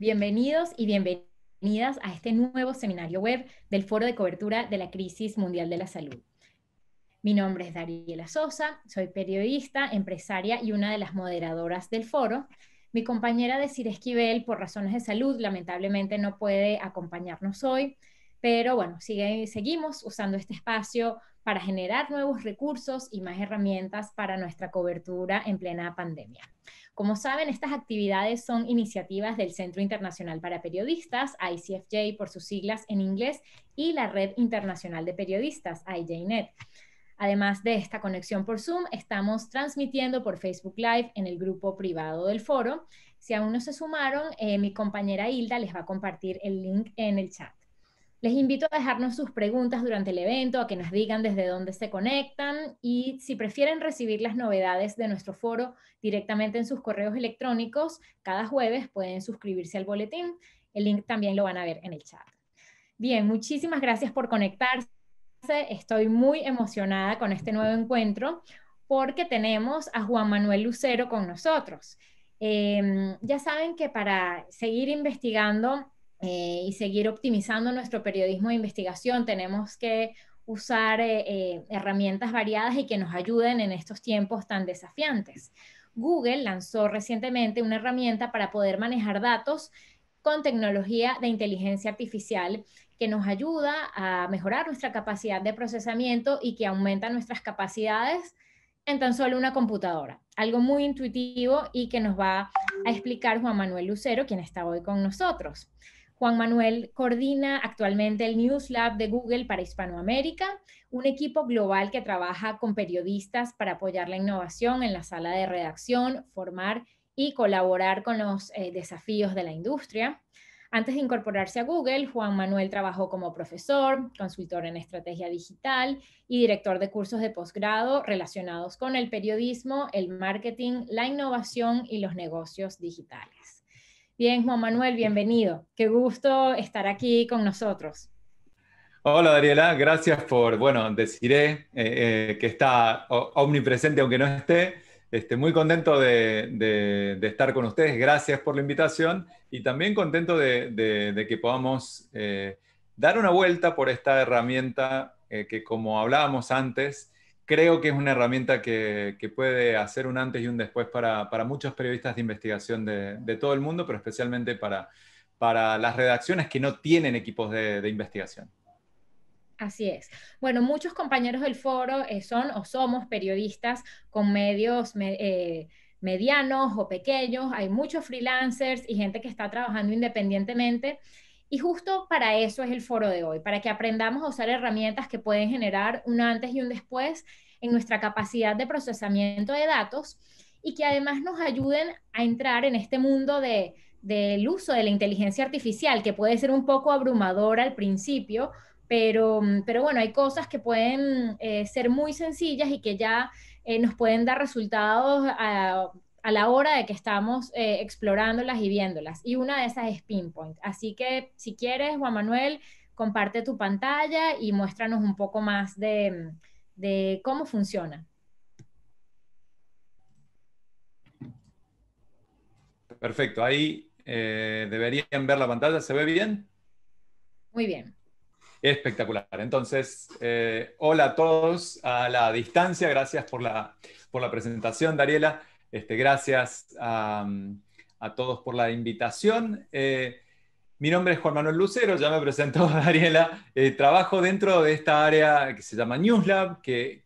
Bienvenidos y bienvenidas a este nuevo seminario web del Foro de Cobertura de la Crisis Mundial de la Salud. Mi nombre es Dariela Sosa, soy periodista, empresaria y una de las moderadoras del foro. Mi compañera de Esquivel, por razones de salud, lamentablemente no puede acompañarnos hoy, pero bueno, seguimos usando este espacio para generar nuevos recursos y más herramientas para nuestra cobertura en plena pandemia. Como saben, estas actividades son iniciativas del Centro Internacional para Periodistas, ICFJ por sus siglas en inglés, y la Red Internacional de Periodistas, IJNet. Además de esta conexión por Zoom, estamos transmitiendo por Facebook Live en el grupo privado del foro. Si aún no se sumaron, eh, mi compañera Hilda les va a compartir el link en el chat. Les invito a dejarnos sus preguntas durante el evento, a que nos digan desde dónde se conectan y si prefieren recibir las novedades de nuestro foro directamente en sus correos electrónicos, cada jueves pueden suscribirse al boletín. El link también lo van a ver en el chat. Bien, muchísimas gracias por conectarse. Estoy muy emocionada con este nuevo encuentro porque tenemos a Juan Manuel Lucero con nosotros. Em, ya saben que para seguir investigando eh, y seguir optimizando nuestro periodismo de investigación. Tenemos que usar eh, eh, herramientas variadas y que nos ayuden en estos tiempos tan desafiantes. Google lanzó recientemente una herramienta para poder manejar datos con tecnología de inteligencia artificial que nos ayuda a mejorar nuestra capacidad de procesamiento y que aumenta nuestras capacidades en tan solo una computadora. Algo muy intuitivo y que nos va a explicar Juan Manuel Lucero, quien está hoy con nosotros. Juan Manuel coordina actualmente el News Lab de Google para Hispanoamérica, un equipo global que trabaja con periodistas para apoyar la innovación en la sala de redacción, formar y colaborar con los eh, desafíos de la industria. Antes de incorporarse a Google, Juan Manuel trabajó como profesor, consultor en estrategia digital y director de cursos de posgrado relacionados con el periodismo, el marketing, la innovación y los negocios digitales. Bien, Juan Manuel, bienvenido. Qué gusto estar aquí con nosotros. Hola Dariela, gracias por, bueno, deciré eh, eh, que está omnipresente aunque no esté. Este, muy contento de, estar con ustedes, gracias por la invitación y también contento de, que podamos eh, dar una vuelta por esta herramienta que como hablábamos antes, creo que es una herramienta que, puede hacer un antes y un después para, muchos periodistas de investigación de, todo el mundo, pero especialmente para, las redacciones que no tienen equipos de, investigación. Así es. Bueno, muchos compañeros del foro eh, son o somos periodistas con medios... Eh, medianos o pequeños, hay muchos freelancers y gente que está trabajando independientemente y justo para eso es el foro de hoy, para que aprendamos a usar herramientas que pueden generar un antes y un después en nuestra capacidad de procesamiento de datos y que además nos ayuden a entrar en este mundo del uso de la inteligencia artificial, que puede ser un poco abrumador al principio, pero, mm, pero bueno, hay cosas que pueden eh, ser muy sencillas y que ya eh, nos pueden dar resultados a ah, a la hora de que estamos eh, explorándolas y viéndolas. Y una de esas es Pinpoint. Así que si quieres, Juan Manuel, comparte tu pantalla y muéstranos un poco más de, cómo funciona. Perfecto, ahí eh, deberían ver la pantalla. ¿Se ve bien? Muy bien. Espectacular. Entonces, eh, hola a todos a la distancia. Gracias por la, por la presentación, Dariela. Este, gracias a, todos por la invitación. Eh, mi nombre es Juan Manuel Lucero, ya me presentó Daniela. Eh, trabajo dentro de esta área que se llama News Lab, que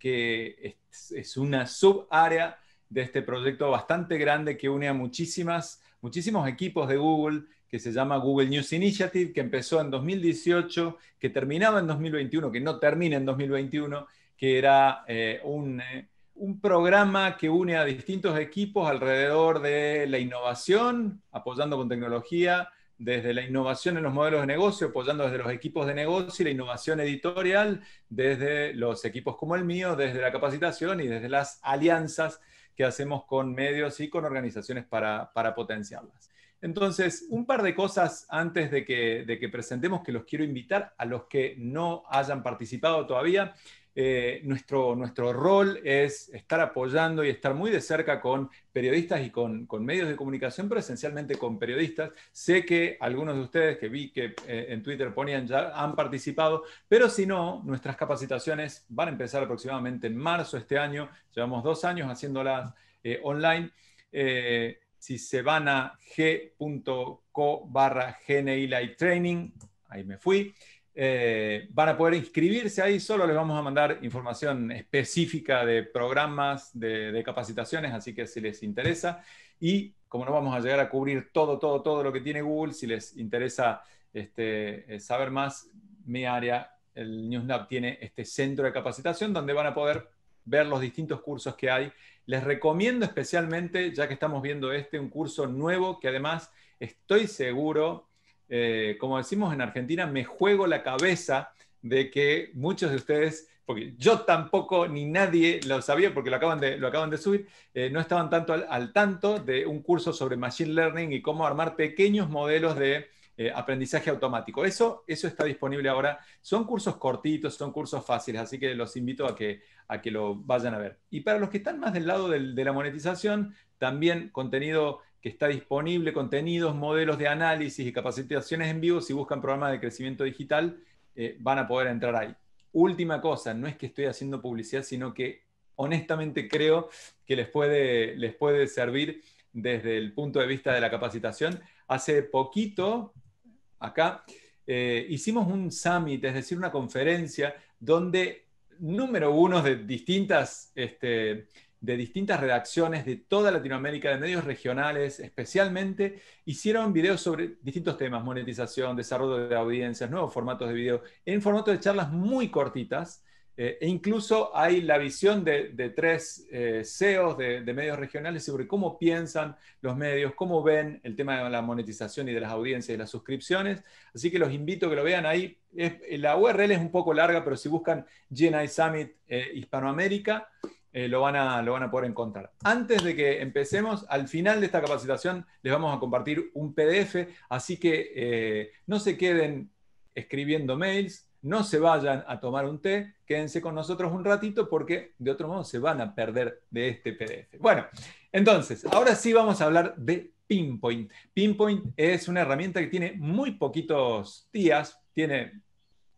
es, una una subárea de este proyecto bastante grande que une a muchísimas, muchísimos equipos de Google, que se llama Google News Initiative, que empezó en 2018, que terminaba en 2021, que no termina en 2021, que era eh, un un programa que une a distintos equipos alrededor de la innovación, apoyando con tecnología, desde la innovación en los modelos de negocio, apoyando desde los equipos de negocio y la innovación editorial, desde los equipos como el mío, desde la capacitación y desde las alianzas que hacemos con medios y con organizaciones para, potenciarlas. Entonces, un par de cosas antes de que, de que presentemos que los quiero invitar a los que no hayan participado todavía. Eh, nuestro, nuestro rol es estar apoyando y estar muy de cerca con periodistas y con, medios de comunicación, pero esencialmente con periodistas. Sé que algunos de ustedes que vi que eh, en Twitter ponían ya han participado, pero si no, nuestras capacitaciones van a empezar aproximadamente en marzo este año. Llevamos dos años haciéndolas eh, online. si se van a g.co barra GNI Training, ahí me fui. Eh, van a poder inscribirse ahí, solo les vamos a mandar información específica de programas, de, capacitaciones, así que si les interesa. Y como no vamos a llegar a cubrir todo, todo, todo lo que tiene Google, si les interesa este, eh, saber más, mi área, el NewsLab, tiene este centro de capacitación donde van a poder ver los distintos cursos que hay. Les recomiendo especialmente, ya que estamos viendo este, un curso nuevo que además estoy seguro eh, como decimos en Argentina, me juego la cabeza de que muchos de ustedes, porque yo tampoco ni nadie lo sabía, porque lo acaban de, lo acaban de subir, eh, no estaban tanto al, tanto de un curso sobre Machine Learning y cómo armar pequeños modelos de eh, aprendizaje automático. Eso, eso está disponible ahora. Son cursos cortitos, son cursos fáciles, así que los invito a que, a que lo vayan a ver. Y para los que están más del lado de la monetización, también contenido que está disponible contenidos, modelos de análisis y capacitaciones en vivo. Si buscan programas de crecimiento digital, eh, van a poder entrar ahí. Última cosa, no es que estoy haciendo publicidad, sino que honestamente creo que les puede, les puede servir desde el punto de vista de la capacitación. Hace poquito, acá, eh, hicimos un summit, es decir, una conferencia donde número uno de distintas este, de distintas redacciones de toda Latinoamérica, de medios regionales especialmente, hicieron videos sobre distintos temas, monetización, desarrollo de audiencias, nuevos formatos de video, en formato de charlas muy cortitas. Eh, e incluso hay la visión de, tres eh, CEOs de, medios regionales sobre cómo piensan los medios, cómo ven el tema de la monetización y de las audiencias y las suscripciones. Así que los invito a que lo vean ahí. la URL es un poco larga, pero si buscan GNI Summit eh, Hispanoamérica, eh, lo, van a, lo van a poder encontrar. Antes de que empecemos, al final de esta capacitación les vamos a compartir un PDF, así que eh, no se queden escribiendo mails, no se vayan a tomar un té, quédense con nosotros un ratito porque de otro modo se van a perder de este PDF. Bueno, entonces, ahora sí vamos a hablar de Pinpoint. Pinpoint es una herramienta que tiene muy poquitos días, tiene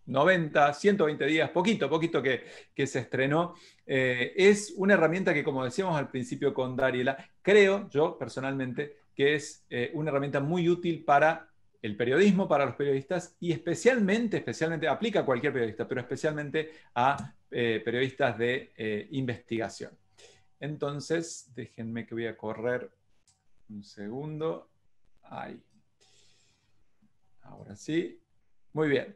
90, 120 días, poquito, poquito que, que se estrenó eh, es una herramienta que, como decíamos al principio con Dariela, creo yo personalmente que es eh, una herramienta muy útil para el periodismo, para los periodistas y especialmente, especialmente, aplica a cualquier periodista, pero especialmente a eh, periodistas de investigación. Entonces, déjenme que voy a correr un segundo. Ahí. Ahora sí. Muy bien.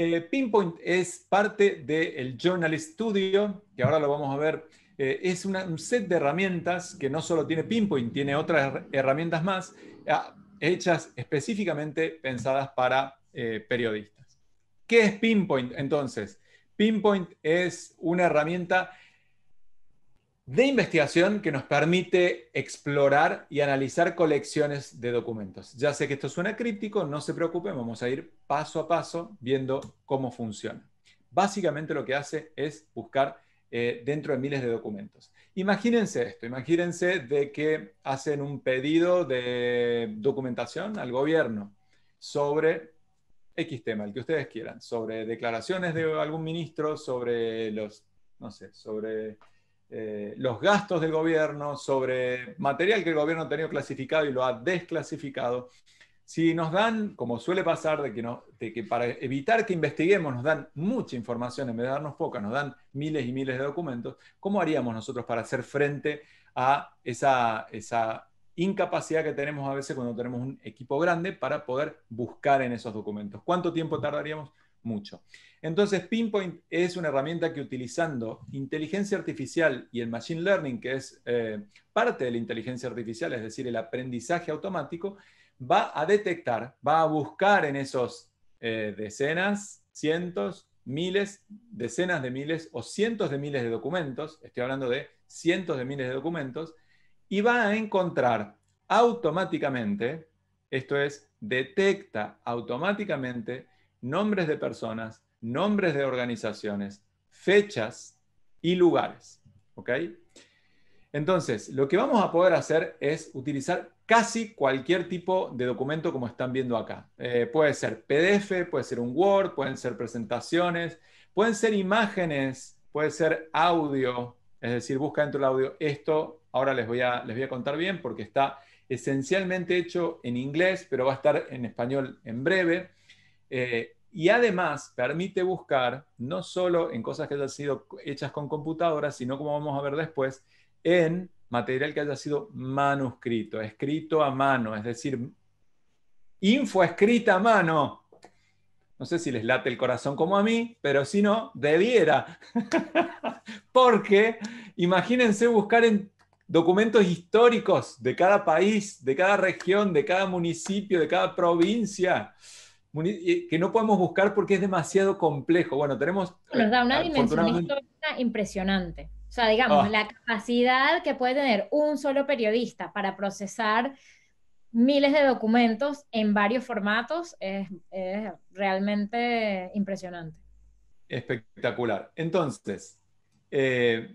Eh, Pinpoint es parte del de Journal Studio, que ahora lo vamos a ver. Eh, es una, un set de herramientas que no solo tiene Pinpoint, tiene otras herramientas más ah, hechas específicamente pensadas para eh, periodistas. ¿Qué es Pinpoint entonces? Pinpoint es una herramienta de investigación que nos permite explorar y analizar colecciones de documentos. Ya sé que esto suena críptico, no se preocupen, vamos a ir paso a paso viendo cómo funciona. Básicamente lo que hace es buscar eh, dentro de miles de documentos. Imagínense esto, imagínense de que hacen un pedido de documentación al gobierno sobre X tema, el que ustedes quieran, sobre declaraciones de algún ministro, sobre los, no sé, sobre eh, los gastos del gobierno, sobre material que el gobierno ha tenido clasificado y lo ha desclasificado. Si nos dan, como suele pasar, de que, para evitar que investiguemos nos dan mucha información en vez de darnos poca, nos dan miles y miles de documentos, ¿cómo haríamos nosotros para hacer frente a esa incapacidad que tenemos a veces cuando tenemos un equipo grande para poder buscar en esos documentos? ¿Cuánto tiempo tardaríamos? mucho. Entonces, Pinpoint es una herramienta que utilizando inteligencia artificial y el machine learning, que es eh, parte de la inteligencia artificial, es decir, el aprendizaje automático, va a detectar, va a buscar en esos eh, decenas, cientos, miles, decenas de miles o cientos de miles de documentos, estoy hablando de cientos de miles de documentos, y va a encontrar automáticamente, esto es, detecta automáticamente nombres de personas, nombres de organizaciones, fechas y lugares. ¿Ok? Entonces, lo que vamos a poder hacer es utilizar casi cualquier tipo de documento como están viendo acá. Eh, puede ser PDF, puede ser un Word, pueden ser presentaciones, pueden ser imágenes, puede ser audio, es decir, busca dentro del audio esto. Ahora les voy a, les voy a contar bien porque está esencialmente hecho en inglés, pero va a estar en español en breve. Eh, y además permite buscar, no solo en cosas que hayan sido hechas con computadoras, sino como vamos a ver después, en material que haya sido manuscrito, escrito a mano, es decir, info escrita a mano. No sé si les late el corazón como a mí, pero si no, debiera. Porque imagínense buscar en documentos históricos de cada país, de cada región, de cada municipio, de cada provincia que no podemos buscar porque es demasiado complejo. Bueno, tenemos... Nos da una eh, dimensión histórica impresionante. O sea, digamos, ah. la capacidad que puede tener un solo periodista para procesar miles de documentos en varios formatos es, realmente impresionante. Espectacular. Entonces, eh,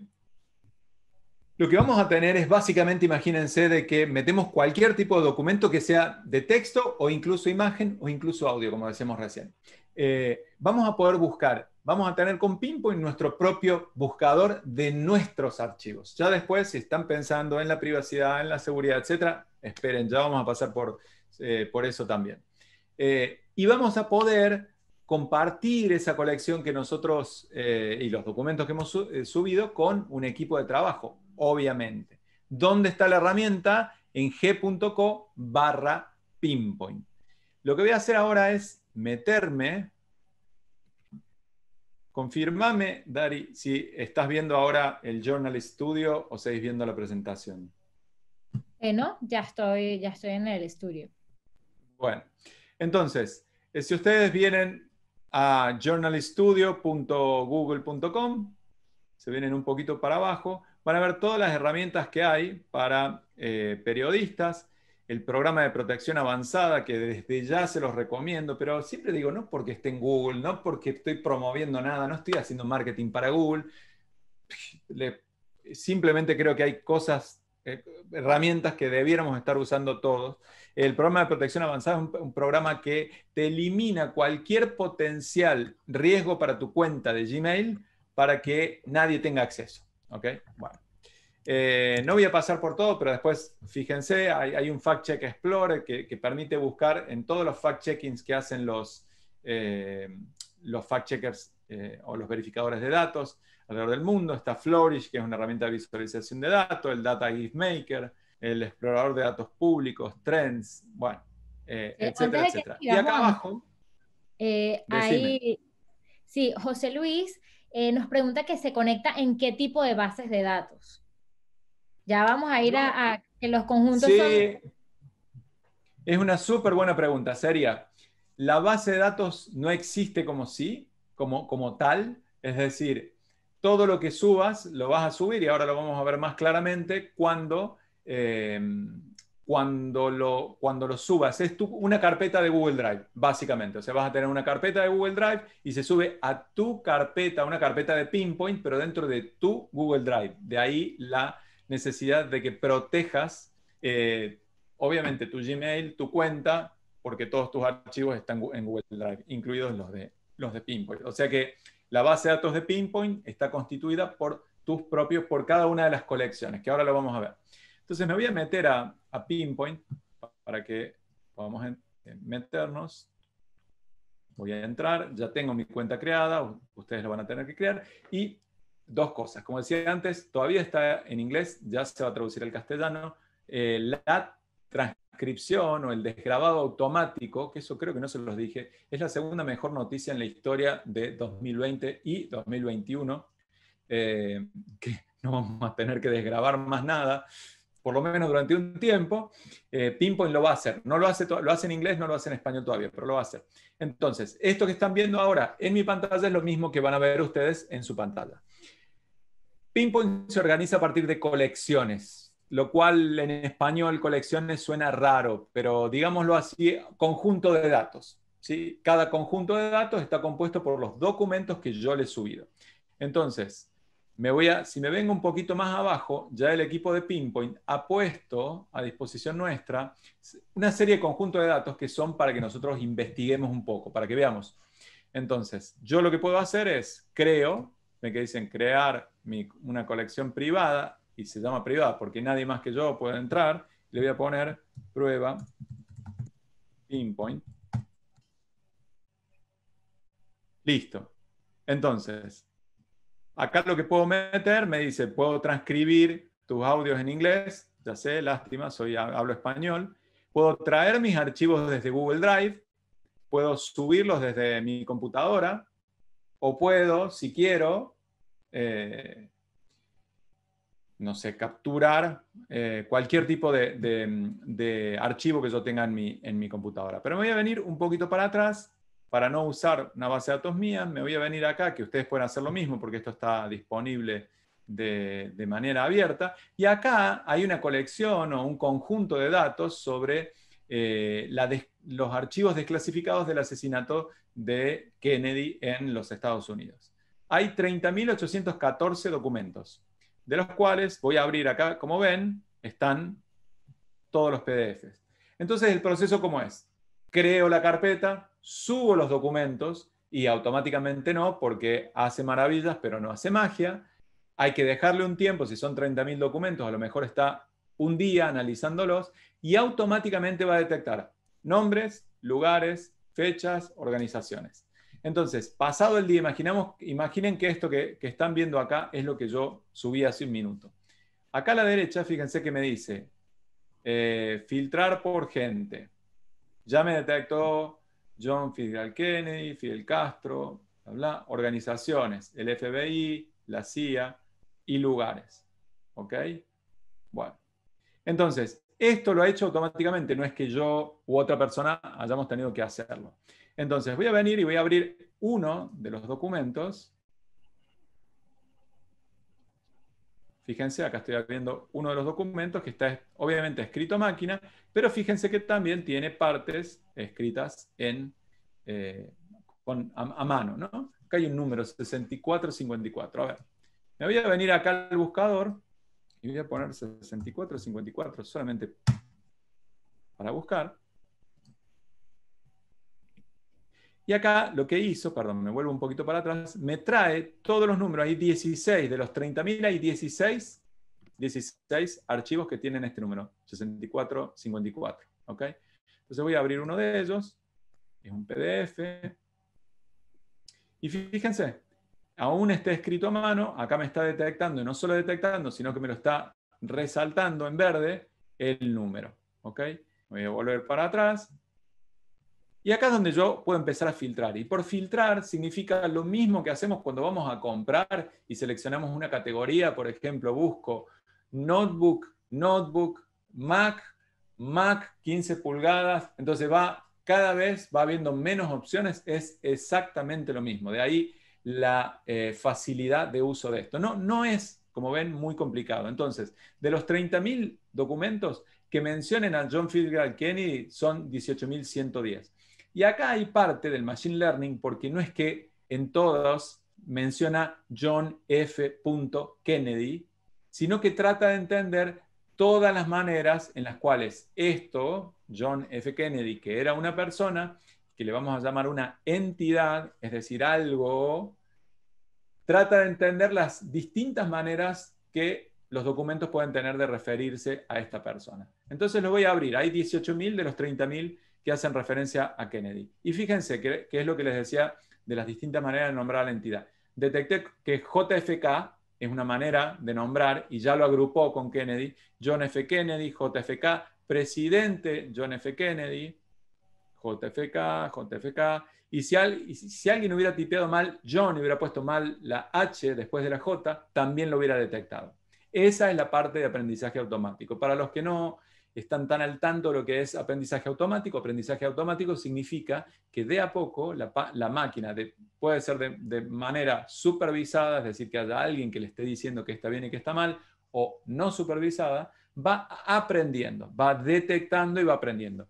lo que vamos a tener es básicamente, imagínense, de que metemos cualquier tipo de documento que sea de texto o incluso imagen o incluso audio, como decíamos recién. Eh, vamos a poder buscar, vamos a tener con Pinpoint nuestro propio buscador de nuestros archivos. Ya después, si están pensando en la privacidad, en la seguridad, etc., esperen, ya vamos a pasar por, eh, por eso también. Eh, y vamos a poder compartir esa colección que nosotros y los documentos que hemos subido con un equipo de trabajo obviamente. ¿Dónde está la herramienta? En g.co barra pinpoint. Lo que voy a hacer ahora es meterme. Confirmame, Dari, si estás viendo ahora el Journal Studio o seguís viendo la presentación. Eh, no, ya estoy, ya estoy en el estudio. Bueno, entonces, eh, si ustedes vienen a journalstudio.google.com, se vienen un poquito para abajo, van a ver todas las herramientas que hay para eh, periodistas, el programa de protección avanzada que desde ya se los recomiendo, pero siempre digo, no porque esté en Google, no porque estoy promoviendo nada, no estoy haciendo marketing para Google, simplemente creo que hay cosas, eh, herramientas que debiéramos estar usando todos. El programa de protección avanzada es un, programa que te elimina cualquier potencial riesgo para tu cuenta de Gmail para que nadie tenga acceso. Bueno. Eh, no voy a pasar por todo, pero después, fíjense, hay, un Fact Check Explorer que, permite buscar en todos los fact checkings que hacen los, eh, los fact checkers eh, o los verificadores de datos alrededor del mundo. Está Flourish, que es una herramienta de visualización de datos, el Data Give Maker, el explorador de datos públicos, Trends, bueno, etcétera, etcétera. Y acá abajo. sí, José Luis eh, nos pregunta que se conecta en qué tipo de bases de datos. Ya vamos a ir a, que los conjuntos sí. Es una súper buena pregunta, seria. La base de datos no existe como sí, como, como tal. Es decir, todo lo que subas lo vas a subir y ahora lo vamos a ver más claramente cuando eh, cuando lo, cuando lo subas. Es una carpeta de Google Drive, básicamente. O sea, vas a tener una carpeta de Google Drive y se sube a tu carpeta, una carpeta de Pinpoint, pero dentro de tu Google Drive. De ahí la necesidad de que protejas, eh, obviamente, tu Gmail, tu cuenta, porque todos tus archivos están en Google Drive, incluidos los de, los de Pinpoint. O sea que la base de datos de Pinpoint está constituida por tus propios, por cada una de las colecciones, que ahora lo vamos a ver. Entonces me voy a meter a, a Pinpoint para que podamos meternos. Voy a entrar, ya tengo mi cuenta creada, ustedes lo van a tener que crear. Y dos cosas, como decía antes, todavía está en inglés, ya se va a traducir al castellano. Eh, la transcripción o el desgrabado automático, que eso creo que no se los dije, es la segunda mejor noticia en la historia de 2020 y 2021, eh, que no vamos a tener que desgrabar más nada por lo menos durante un tiempo, eh, Pinpoint lo va a hacer. No lo hace, lo hace en inglés, no lo hace en español todavía, pero lo va a hacer. Entonces, esto que están viendo ahora en mi pantalla es lo mismo que van a ver ustedes en su pantalla. Pinpoint se organiza a partir de colecciones, lo cual en español colecciones suena raro, pero digámoslo así, conjunto de datos. ¿sí? Cada conjunto de datos está compuesto por los documentos que yo le he subido. Entonces, me voy a, si me vengo un poquito más abajo, ya el equipo de Pinpoint ha puesto a disposición nuestra una serie de conjunto de datos que son para que nosotros investiguemos un poco, para que veamos. Entonces, yo lo que puedo hacer es, creo, me que dicen crear una colección privada, y se llama privada porque nadie más que yo puede entrar, le voy a poner prueba Pinpoint. Listo. Entonces, Acá lo que puedo meter, me dice, puedo transcribir tus audios en inglés, ya sé, lástima, soy, hablo español. Puedo traer mis archivos desde Google Drive, puedo subirlos desde mi computadora, o puedo, si quiero, eh, no sé, capturar eh, cualquier tipo de, archivo que yo tenga en mi, en mi computadora. Pero me voy a venir un poquito para atrás para no usar una base de datos mía, me voy a venir acá, que ustedes pueden hacer lo mismo porque esto está disponible de, manera abierta. Y acá hay una colección o un conjunto de datos sobre eh, los archivos desclasificados del asesinato de Kennedy en los Estados Unidos. Hay 30.814 documentos, de los cuales voy a abrir acá, como ven, están todos los PDFs. Entonces, ¿el proceso cómo es? Creo la carpeta, subo los documentos y automáticamente no, porque hace maravillas, pero no hace magia. Hay que dejarle un tiempo, si son 30.000 documentos, a lo mejor está un día analizándolos y automáticamente va a detectar nombres, lugares, fechas, organizaciones. Entonces, pasado el día, imaginamos, imaginen que esto que, están viendo acá es lo que yo subí hace un minuto. Acá a la derecha, fíjense que me dice eh, filtrar por gente. Ya me detectó John Fidel Kennedy, Fidel Castro, organizaciones, el FBI, la CIA y lugares. ¿Ok? Bueno. Entonces, esto lo ha hecho automáticamente, no es que yo u otra persona hayamos tenido que hacerlo. Entonces, voy a venir y voy a abrir uno de los documentos Fíjense, acá estoy abriendo uno de los documentos que está obviamente escrito a máquina, pero fíjense que también tiene partes escritas eh, a, mano. ¿no? Acá hay un número, 6454. A ver, me voy a venir acá al buscador y voy a poner 6454 solamente para buscar. Y acá lo que hizo, perdón, me vuelvo un poquito para atrás, me trae todos los números, hay 16, de los 30.000 hay 16, archivos que tienen este número, 6454. 54, Entonces voy a abrir uno de ellos, es un PDF, y fíjense, aún está escrito a mano, acá me está detectando, y no solo detectando, sino que me lo está resaltando en verde el número, ¿ok? Voy a volver para atrás, y acá es donde yo puedo empezar a filtrar. Y por filtrar significa lo mismo que hacemos cuando vamos a comprar y seleccionamos una categoría. Por ejemplo, busco notebook, notebook, Mac, Mac 15 pulgadas. Entonces va cada vez va habiendo menos opciones. Es exactamente lo mismo. De ahí la eh, facilidad de uso de esto. No, no es, como ven, muy complicado. Entonces, de los 30.000 documentos que mencionen a John Fitzgerald Kennedy, son 18.110. Y acá hay parte del Machine Learning porque no es que en todos menciona John F. Kennedy, sino que trata de entender todas las maneras en las cuales esto, John F. Kennedy, que era una persona, que le vamos a llamar una entidad, es decir, algo, trata de entender las distintas maneras que los documentos pueden tener de referirse a esta persona. Entonces lo voy a abrir. Hay 18.000 de los 30.000 que hacen referencia a Kennedy. Y fíjense que, es lo que les decía de las distintas maneras de nombrar a la entidad. Detecté que JFK es una manera de nombrar y ya lo agrupó con Kennedy. John F. Kennedy, JFK, presidente John F. Kennedy, JFK, JFK. Y si, y si, alguien hubiera tipeado mal John y hubiera puesto mal la H después de la J, también lo hubiera detectado. Esa es la parte de aprendizaje automático. Para los que no están tan al tanto de lo que es aprendizaje automático. Aprendizaje automático significa que de a poco la, máquina puede ser de, manera supervisada, es decir, que haya alguien que le esté diciendo que está bien y que está mal, o no supervisada, va aprendiendo, va detectando y va aprendiendo.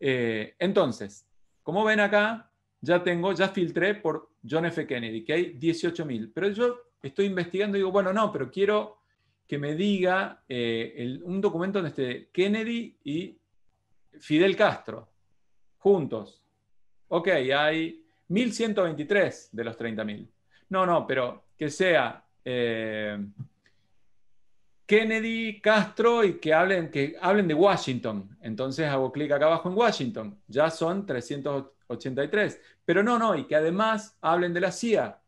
Eh, entonces, como ven acá, ya tengo, ya filtré por John F. Kennedy, que hay 18.000, pero yo estoy investigando y digo, bueno, no, pero quiero que me diga eh, un documento donde esté Kennedy y Fidel Castro, juntos. Ok, hay 1123 de los 30.000. No, no, pero que sea eh, Kennedy, Castro y que hablen, que hablen de Washington. Entonces hago clic acá abajo en Washington. Ya son 383. Pero no, no, y que además hablen de la CIA.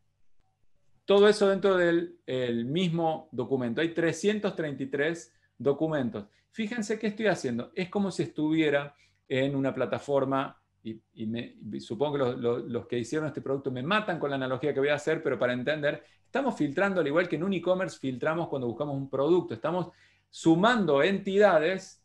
Todo eso dentro del mismo documento. Hay 333 documentos. Fíjense qué estoy haciendo. Es como si estuviera en una plataforma, y, me, supongo que los, los, que hicieron este producto me matan con la analogía que voy a hacer, pero para entender, estamos filtrando, al igual que en un e-commerce filtramos cuando buscamos un producto, estamos sumando entidades,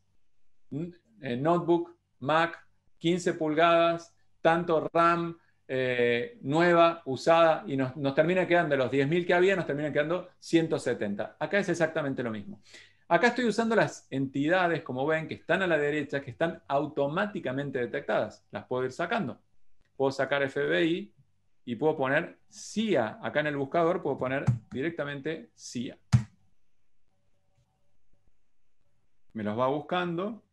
mm, eh, notebook, Mac, 15 pulgadas, tanto RAM, eh, nueva, usada, y nos, termina quedando, de los 10.000 que había, nos termina quedando 170. Acá es exactamente lo mismo. Acá estoy usando las entidades, como ven, que están a la derecha, que están automáticamente detectadas. Las puedo ir sacando. Puedo sacar FBI y puedo poner CIA. Acá en el buscador puedo poner directamente CIA. Me los va buscando.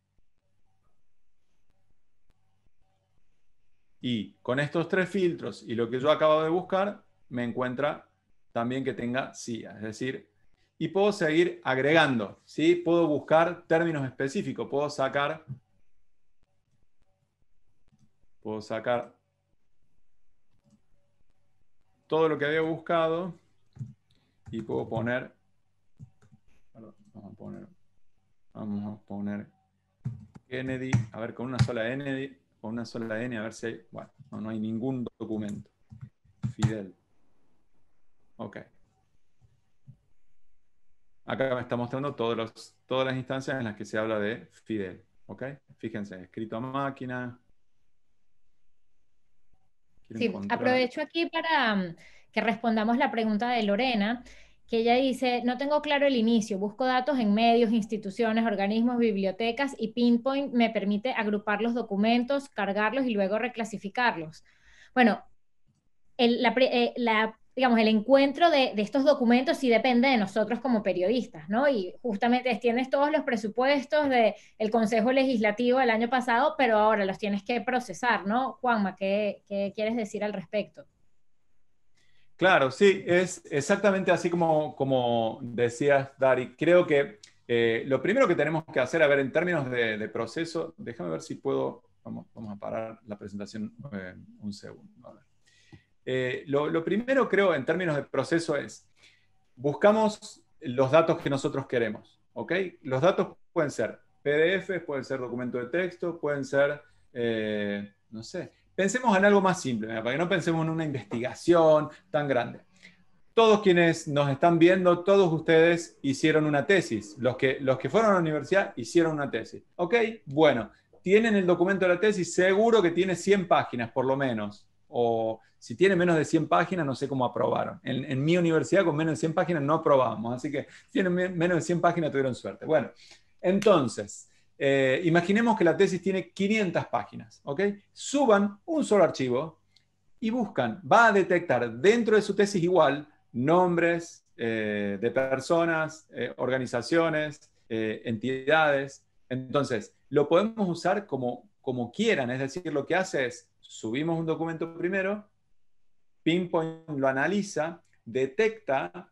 Y con estos tres filtros y lo que yo acabo de buscar, me encuentra también que tenga CIA. Es decir, y puedo seguir agregando, ¿sí? Puedo buscar términos específicos, puedo sacar, puedo sacar todo lo que había buscado y puedo poner, vamos a poner, vamos a poner Kennedy, a ver, con una sola N, con una sola N a ver si hay, bueno, no, hay ningún documento. Fidel. Ok. Acá me está mostrando todos los, todas las instancias en las que se habla de Fidel. ¿Ok? Fíjense, escrito a máquina. Sí, aprovecho aquí para mm, que respondamos la pregunta de Lorena que ella dice, no tengo claro el inicio, busco datos en medios, instituciones, organismos, bibliotecas y Pinpoint me permite agrupar los documentos, cargarlos y luego reclasificarlos. Bueno, el, eh, digamos, el encuentro de, estos documentos sí depende de nosotros como periodistas, ¿no? Y justamente tienes todos los presupuestos del el Consejo Legislativo del año pasado, pero ahora los tienes que procesar, ¿no? Juanma, qué quieres decir al respecto? Claro, sí, es exactamente así como, como decías, Dari. Creo que eh, lo primero que tenemos que hacer, a ver, en términos de, proceso, déjame ver si puedo, vamos, vamos a parar la presentación eh, un segundo. Eh, lo, primero creo en términos de proceso es, buscamos los datos que nosotros queremos, ¿ok? Los datos pueden ser PDF, pueden ser documentos de texto, pueden ser, no sé, Pensemos en algo más simple, para que no pensemos en una investigación tan grande. Todos quienes nos están viendo, todos ustedes hicieron una tesis. Los que, los que fueron a la universidad hicieron una tesis. ¿Ok? Bueno, tienen el documento de la tesis, seguro que tiene 100 páginas por lo menos. O si tiene menos de 100 páginas, no sé cómo aprobaron. En, en mi universidad con menos de 100 páginas no aprobamos. Así que si tienen menos de 100 páginas, tuvieron suerte. Bueno, entonces, eh, imaginemos que la tesis tiene 500 páginas, ¿ok? Suban un solo archivo y buscan, va a detectar dentro de su tesis igual nombres eh, de personas, eh, organizaciones, entidades. Entonces, lo podemos usar como, como quieran, es decir, lo que hace es, subimos un documento primero, Pinpoint lo analiza, detecta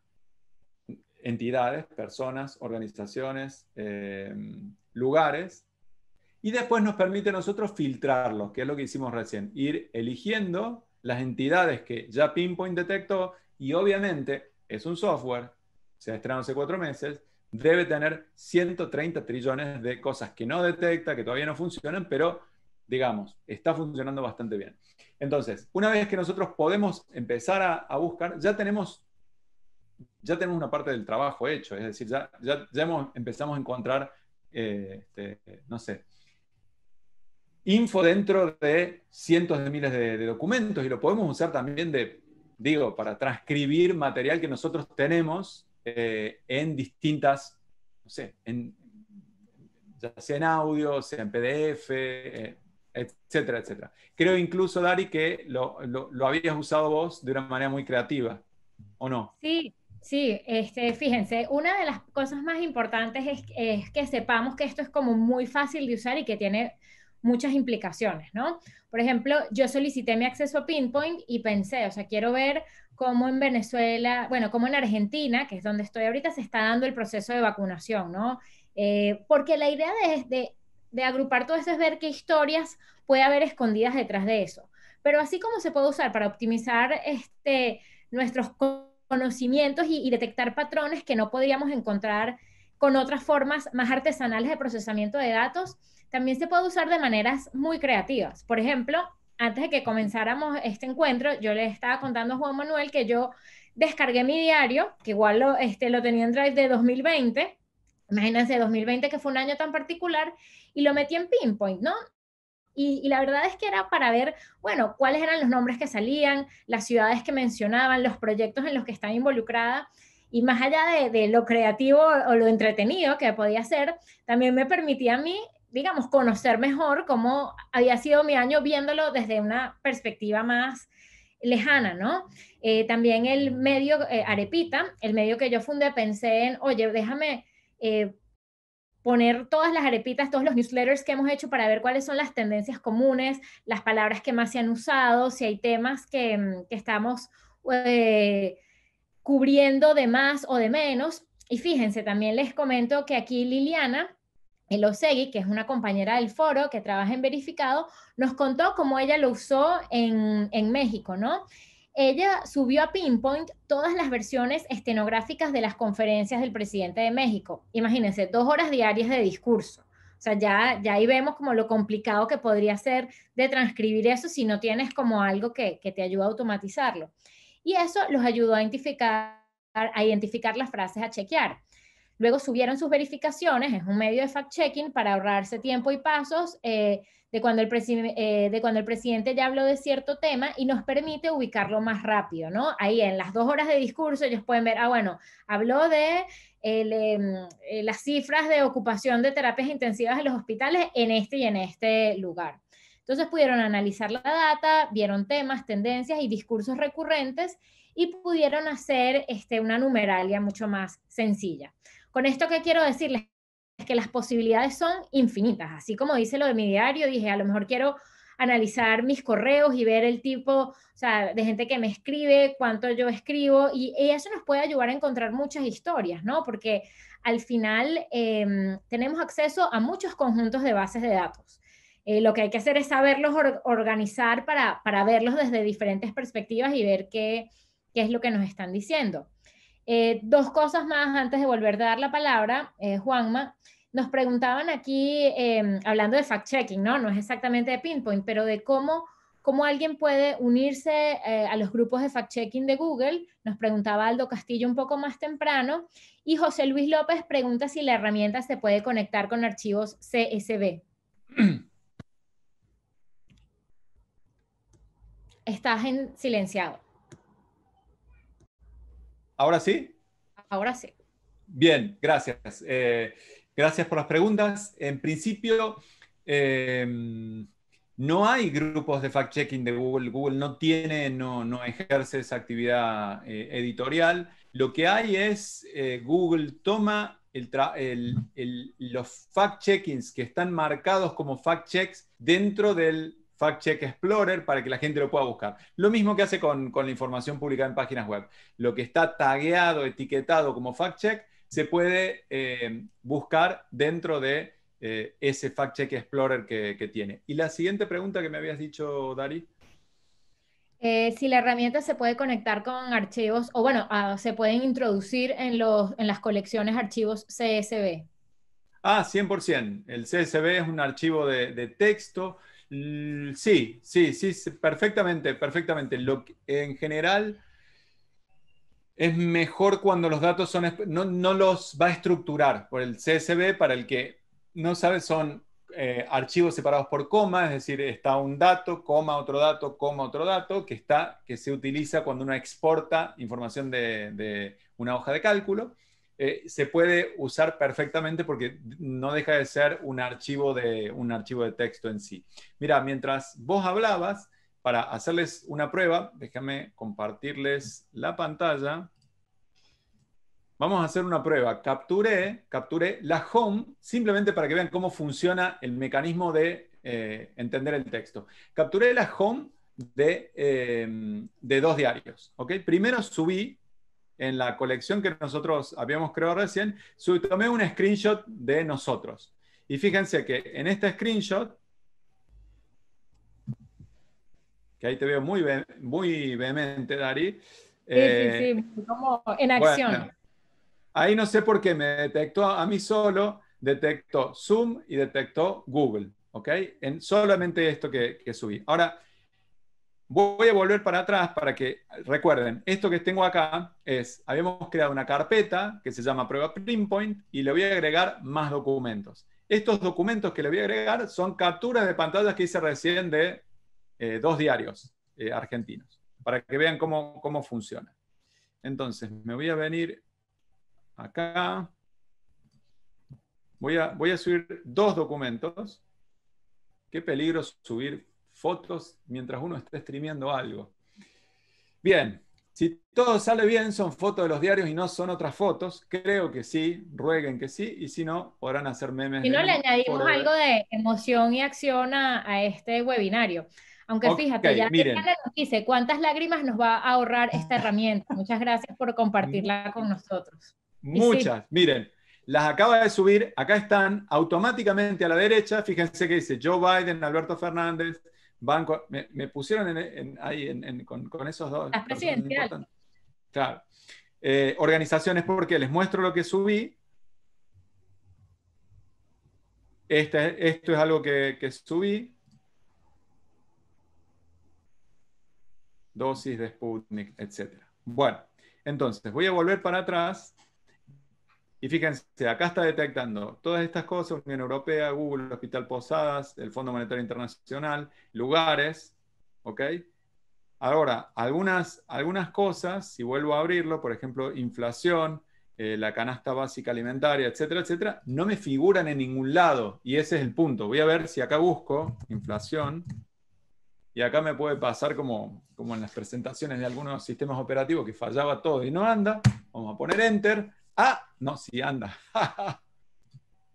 entidades, personas, organizaciones, lugares y después nos permite nosotros filtrarlos, que es lo que hicimos recién, ir eligiendo las entidades que ya Pinpoint detectó y obviamente es un software, se ha estrenado hace cuatro meses, debe tener 130 trillones de cosas que no detecta, que todavía no funcionan, pero digamos, está funcionando bastante bien. Entonces, una vez que nosotros podemos empezar a, buscar, ya tenemos, ya tenemos una parte del trabajo hecho, es decir, ya, ya, empezamos a encontrar eh, este, no sé, info dentro de cientos de miles de, documentos y lo podemos usar también de, digo, para transcribir material que nosotros tenemos eh, en distintas, no sé, en, ya sea en audio, sea en PDF, eh, etcétera, etcétera. Creo incluso, Dari, que lo, lo habías usado vos de una manera muy creativa, ¿o no? Sí, Sí, este, fíjense, una de las cosas más importantes es, que sepamos que esto es como muy fácil de usar y que tiene muchas implicaciones, ¿no? Por ejemplo, yo solicité mi acceso a Pinpoint y pensé, o sea, quiero ver cómo en Venezuela, bueno, cómo en Argentina, que es donde estoy ahorita, se está dando el proceso de vacunación, ¿no? Eh, porque la idea de, agrupar todo esto es ver qué historias puede haber escondidas detrás de eso. Pero así como se puede usar para optimizar este, nuestros conocimientos y, detectar patrones que no podríamos encontrar con otras formas más artesanales de procesamiento de datos, también se puede usar de maneras muy creativas. Por ejemplo, antes de que comenzáramos este encuentro, yo le estaba contando a Juan Manuel que yo descargué mi diario, que igual lo, este, lo tenía en Drive de 2020, imagínense 2020 que fue un año tan particular, y lo metí en Pinpoint, ¿no? y, la verdad es que era para ver, bueno, cuáles eran los nombres que salían, las ciudades que mencionaban, los proyectos en los que estaba involucrada. Y más allá de, lo creativo o lo entretenido que podía ser, también me permitía a mí digamos, conocer mejor cómo había sido mi año viéndolo desde una perspectiva más lejana, ¿no? Eh, también el medio eh, Arepita, el medio que yo fundé, pensé en, oye, déjame eh, poner todas las arepitas, todos los newsletters que hemos hecho para ver cuáles son las tendencias comunes, las palabras que más se han usado, si hay temas que, mm, estamos eh, cubriendo de más o de menos. Y fíjense, también les comento que aquí Liliana el Segui, que es una compañera del foro que trabaja en Verificado, nos contó cómo ella lo usó en, en México, ¿no? ella subió a Pinpoint todas las versiones estenográficas de las conferencias del presidente de México. Imagínense, dos horas diarias de discurso. O sea, ya, ya ahí vemos como lo complicado que podría ser de transcribir eso si no tienes como algo que, que te ayude a automatizarlo. Y eso los ayudó a identificar, a identificar las frases a chequear. Luego subieron sus verificaciones, es un medio de fact-checking para ahorrarse tiempo y pasos eh, eh, de, cuando el presidente ya habló de cierto tema y nos permite ubicarlo más rápido, ¿no? Ahí en las dos horas de discurso ellos pueden ver, ah, bueno, habló de em, eh, las cifras de ocupación de terapias intensivas en los hospitales en este y en este lugar. Entonces pudieron analizar la data, vieron temas, tendencias y discursos recurrentes y pudieron hacer este, una numeralia mucho más sencilla. Con esto que quiero decirles es que las posibilidades son infinitas, así como dice lo de mi diario, dije, a lo mejor quiero analizar mis correos y ver el tipo, de gente que me escribe, cuánto yo escribo, y, eso nos puede ayudar a encontrar muchas historias, ¿no? Porque al final em, tenemos acceso a muchos conjuntos de bases de datos. Eh, lo que hay que hacer es saberlos organizar para, verlos desde diferentes perspectivas y ver qué es lo que nos están diciendo. Eh, dos cosas más antes de volver a dar la palabra, eh, Juanma. Nos preguntaban aquí, em, hablando de fact-checking, ¿no? No es exactamente de Pinpoint, pero de cómo, cómo alguien puede unirse eh, a los grupos de fact-checking de Google. Nos preguntaba Aldo Castillo un poco más temprano. Y José Luis López pregunta si la herramienta se puede conectar con archivos CSV. Estás en silenciado. ¿Ahora sí? Ahora sí. Bien, gracias. Eh, gracias por las preguntas. En principio, em, no hay grupos de fact-checking de Google. Google no tiene, no, ejerce esa actividad eh, editorial. Lo que hay es, eh, Google toma los fact-checkings que están marcados como fact-checks dentro del Fact Check Explorer para que la gente lo pueda buscar. Lo mismo que hace con, la información publicada en páginas web. Lo que está tagueado, etiquetado como fact check, se puede eh, buscar dentro de eh, ese Fact Check Explorer que, tiene. Y la siguiente pregunta que me habías dicho, Dari. Eh, si la herramienta se puede conectar con archivos, o bueno, ah, se pueden introducir en, los, en las colecciones archivos CSV. Ah, 100%. El CSV es un archivo de texto Mm, sí, sí, sí, perfectamente, perfectamente. Lo en general es mejor cuando los datos son, no, no, los va a estructurar por el CSV, para el que no sabe, son eh, archivos separados por coma, es decir, está un dato, coma, otro dato, coma, otro dato, que, está, que se utiliza cuando uno exporta información de una hoja de cálculo. Eh, se puede usar perfectamente porque no deja de ser un archivo de, un archivo de texto en sí. Mira, mientras vos hablabas, para hacerles una prueba, déjame compartirles la pantalla. Vamos a hacer una prueba. Capturé, la home simplemente para que vean cómo funciona el mecanismo de eh, entender el texto. Capturé la home de, eh, de dos diarios. ¿ok? Primero subí en la colección que nosotros habíamos creado recién, tomé un screenshot de nosotros. Y fíjense que en este screenshot, que ahí te veo muy, muy vehemente, Dari. Sí, sí, eh, sí, como en acción. ahí no sé por qué me detectó a mí solo, detectó Zoom y detectó Google, ¿ok? En solamente esto que subí. Ahora, Voy a volver para atrás para que recuerden, esto que tengo acá es, habíamos creado una carpeta que se llama prueba printpoint y le voy a agregar más documentos. Estos documentos que le voy a agregar son capturas de pantallas que hice recién de eh, dos diarios eh, argentinos, para que vean cómo, funciona. Entonces, me voy a venir acá. Voy a, voy a subir dos documentos. Qué peligro subir fotos mientras uno está streameando algo. Bien, si todo sale bien, son fotos de los diarios y no son otras fotos. Creo que sí, rueguen que sí, y si no, podrán hacer memes. Y no, le añadimos algo de emoción y acción a, este webinario. Aunque fíjate, ya nos dice cuántas lágrimas nos va a ahorrar esta herramienta. Muchas gracias por compartirla con mm. nosotros. Muchas, miren, las acaba de subir, acá están automáticamente a la derecha, fíjense que dice Joe Biden, Alberto Fernández, banco, me, pusieron ahí con, esos dos. Las presidenciales. Claro. Eh, organizaciones porque les muestro lo que subí. esto es algo que, que subí. Dosis de Sputnik, etc. Bueno, entonces voy a volver para atrás y fíjense, acá está detectando todas estas cosas, Unión Europea, Google, Hospital Posadas, el Fondo Monetario Internacional, lugares, ¿ok? Ahora, algunas, algunas cosas, si vuelvo a abrirlo, por ejemplo, inflación, eh, la canasta básica alimentaria, etcétera, etcétera, no me figuran en ningún lado. Y ese es el punto. Voy a ver si acá busco inflación. Y acá me puede pasar como, como en las presentaciones de algunos sistemas operativos que fallaba todo y no anda. Vamos a poner enter Ah, no, sí anda.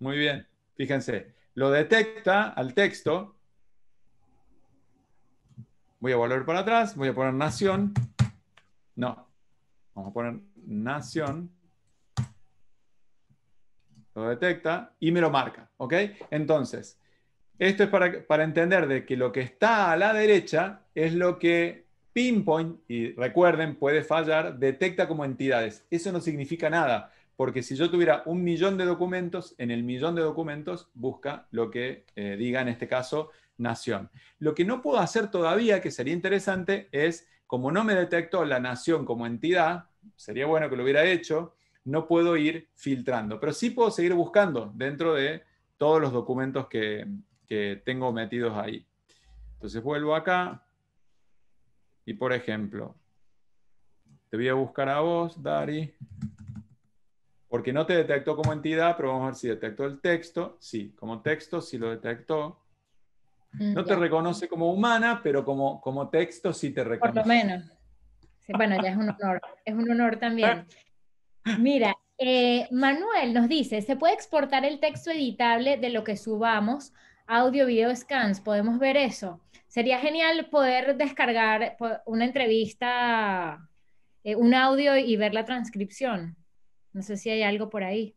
Muy bien, fíjense. Lo detecta al texto. Voy a volver para atrás, voy a poner nación. No, vamos a poner nación. Lo detecta y me lo marca, ¿ok? Entonces, esto es para, para entender de que lo que está a la derecha es lo que Pinpoint, y recuerden, puede fallar, detecta como entidades. Eso no significa nada, porque si yo tuviera un millón de documentos, en el millón de documentos busca lo que eh, diga en este caso nación. Lo que no puedo hacer todavía, que sería interesante, es, como no me detectó la nación como entidad, sería bueno que lo hubiera hecho, no puedo ir filtrando, pero sí puedo seguir buscando dentro de todos los documentos que, que tengo metidos ahí. Entonces vuelvo acá, y por ejemplo, te voy a buscar a vos, Dari, porque no te detectó como entidad, pero vamos a ver si detectó el texto. Sí, como texto sí lo detectó. Mm, no te reconoce como humana, pero como, como texto sí te reconoce. Por lo menos. bueno, ya es un honor. Es un honor también. Mira, eh, Manuel nos dice, ¿se puede exportar el texto editable de lo que subamos audio, video scans, podemos ver eso. Sería genial poder descargar una entrevista, eh, un audio y ver la transcripción. No sé si hay algo por ahí.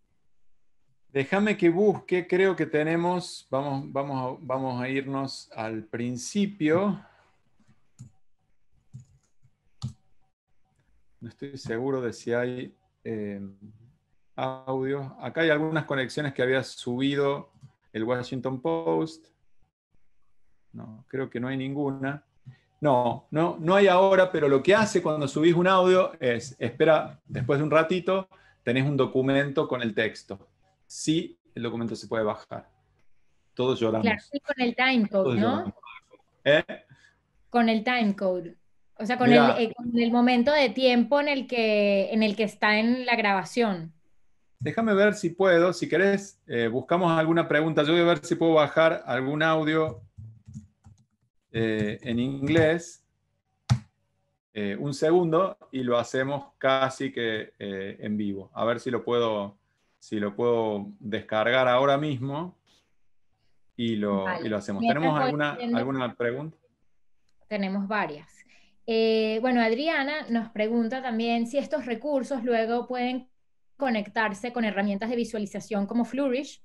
Déjame que busque, creo que tenemos, vamos, vamos, a, vamos a irnos al principio. No estoy seguro de si hay eh, audio. Acá hay algunas conexiones que había subido el Washington Post. No, creo que no hay ninguna. No, no, no hay ahora, pero lo que hace cuando subís un audio es, espera, después de un ratito, tenés un documento con el texto. Sí, el documento se puede bajar. Todos lloramos. Claro, con el timecode, ¿no? ¿Eh? Con el timecode. O sea, con el, eh, con el, momento de tiempo en el, que, en el que está en la grabación. Déjame ver si puedo, si querés, eh, buscamos alguna pregunta. Yo voy a ver si puedo bajar algún audio eh, en inglés. Eh, un segundo y lo hacemos casi que en vivo. A ver si lo puedo, si lo puedo descargar ahora mismo y lo, lo hacemos. ¿Tenemos alguna, alguna pregunta? Tenemos varias. bueno, Adriana nos pregunta también si estos recursos luego pueden conectarse con herramientas de visualización como Flourish.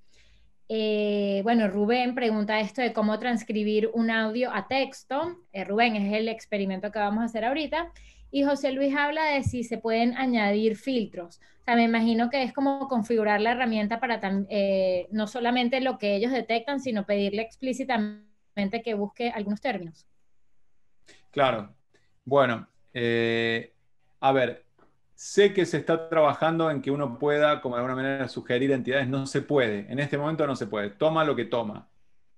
Eh, bueno, Rubén pregunta esto de cómo transcribir un audio a texto. Eh, Rubén es el experimento que vamos a hacer ahorita. Y José Luis habla de si se pueden añadir filtros. O sea, me imagino que es como configurar la herramienta para eh, no solamente lo que ellos detectan, sino pedirle explícitamente que busque algunos términos. Claro. Bueno, a ver, Sé que se está trabajando en que uno pueda, como de alguna manera, sugerir entidades. No se puede. En este momento no se puede. Toma lo que toma.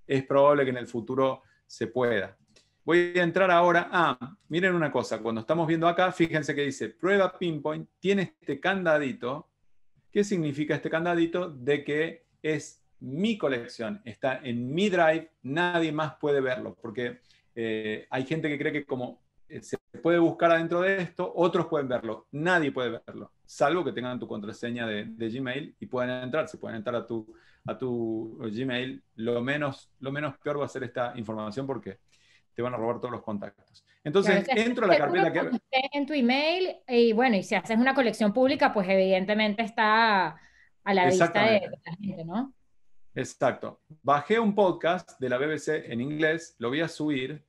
Es probable que en el futuro se pueda. Voy a entrar ahora. Ah, miren una cosa. Cuando estamos viendo acá, fíjense que dice prueba pinpoint. Tiene este candadito. ¿Qué significa este candadito? De que es mi colección. Está en mi drive. Nadie más puede verlo. Porque eh, hay gente que cree que como eh, se puede buscar adentro de esto, otros pueden verlo, nadie puede verlo, salvo que tengan tu contraseña de, Gmail y puedan entrar, se pueden entrar a tu, a tu Gmail, lo menos, lo menos peor va a ser esta información porque te van a robar todos los contactos. Entonces, entro a la carpeta que... En tu email, y bueno, y si haces una colección pública, pues evidentemente está a la vista de la gente, ¿no? Exacto. Bajé un podcast de la BBC en inglés, lo voy a subir,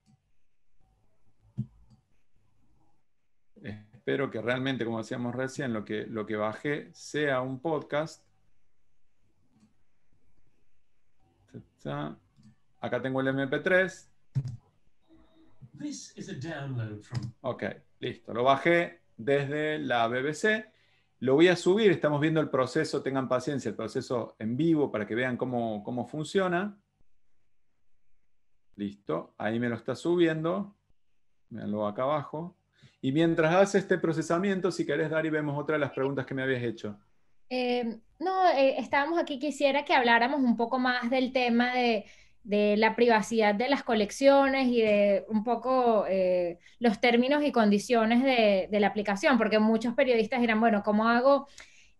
espero que realmente, como decíamos recién, lo que, lo que bajé sea un podcast. Acá tengo el MP3. Ok, listo. Lo bajé desde la BBC. Lo voy a subir. Estamos viendo el proceso. Tengan paciencia, el proceso en vivo para que vean cómo, cómo funciona. Listo. Ahí me lo está subiendo. Veanlo acá abajo. Y mientras haces este procesamiento, si querés, y vemos otra de las preguntas que me habías hecho. Em, no, eh, estábamos aquí, quisiera que habláramos un poco más del tema de, la privacidad de las colecciones y de un poco eh, los términos y condiciones de, la aplicación, porque muchos periodistas dirán, bueno, ¿cómo hago?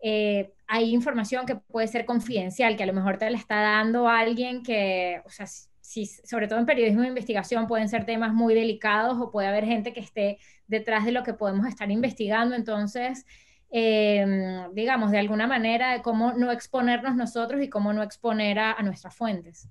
Eh, hay información que puede ser confidencial, que a lo mejor te la está dando alguien que, o sea, sobre todo en periodismo de investigación, pueden ser temas muy delicados o puede haber gente que esté detrás de lo que podemos estar investigando. Entonces, em, digamos, de alguna manera, de cómo no exponernos nosotros y cómo no exponer a, nuestras fuentes.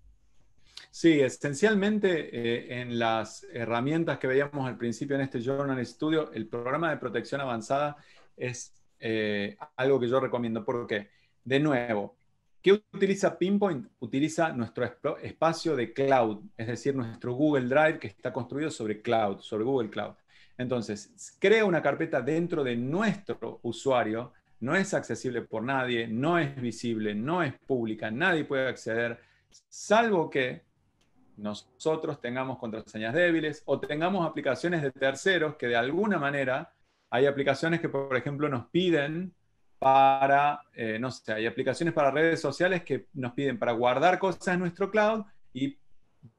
Sí, esencialmente eh, en las herramientas que veíamos al principio en este Journal Studio, el programa de protección avanzada es eh, algo que yo recomiendo porque, de nuevo, ¿Qué utiliza Pinpoint? Utiliza nuestro espacio de cloud, es decir, nuestro Google Drive que está construido sobre cloud, sobre Google Cloud. Entonces, crea una carpeta dentro de nuestro usuario, no es accesible por nadie, no es visible, no es pública, nadie puede acceder, salvo que nosotros tengamos contraseñas débiles o tengamos aplicaciones de terceros que de alguna manera, hay aplicaciones que, por ejemplo, nos piden para, eh, no sé, hay aplicaciones para redes sociales que nos piden para guardar cosas en nuestro cloud y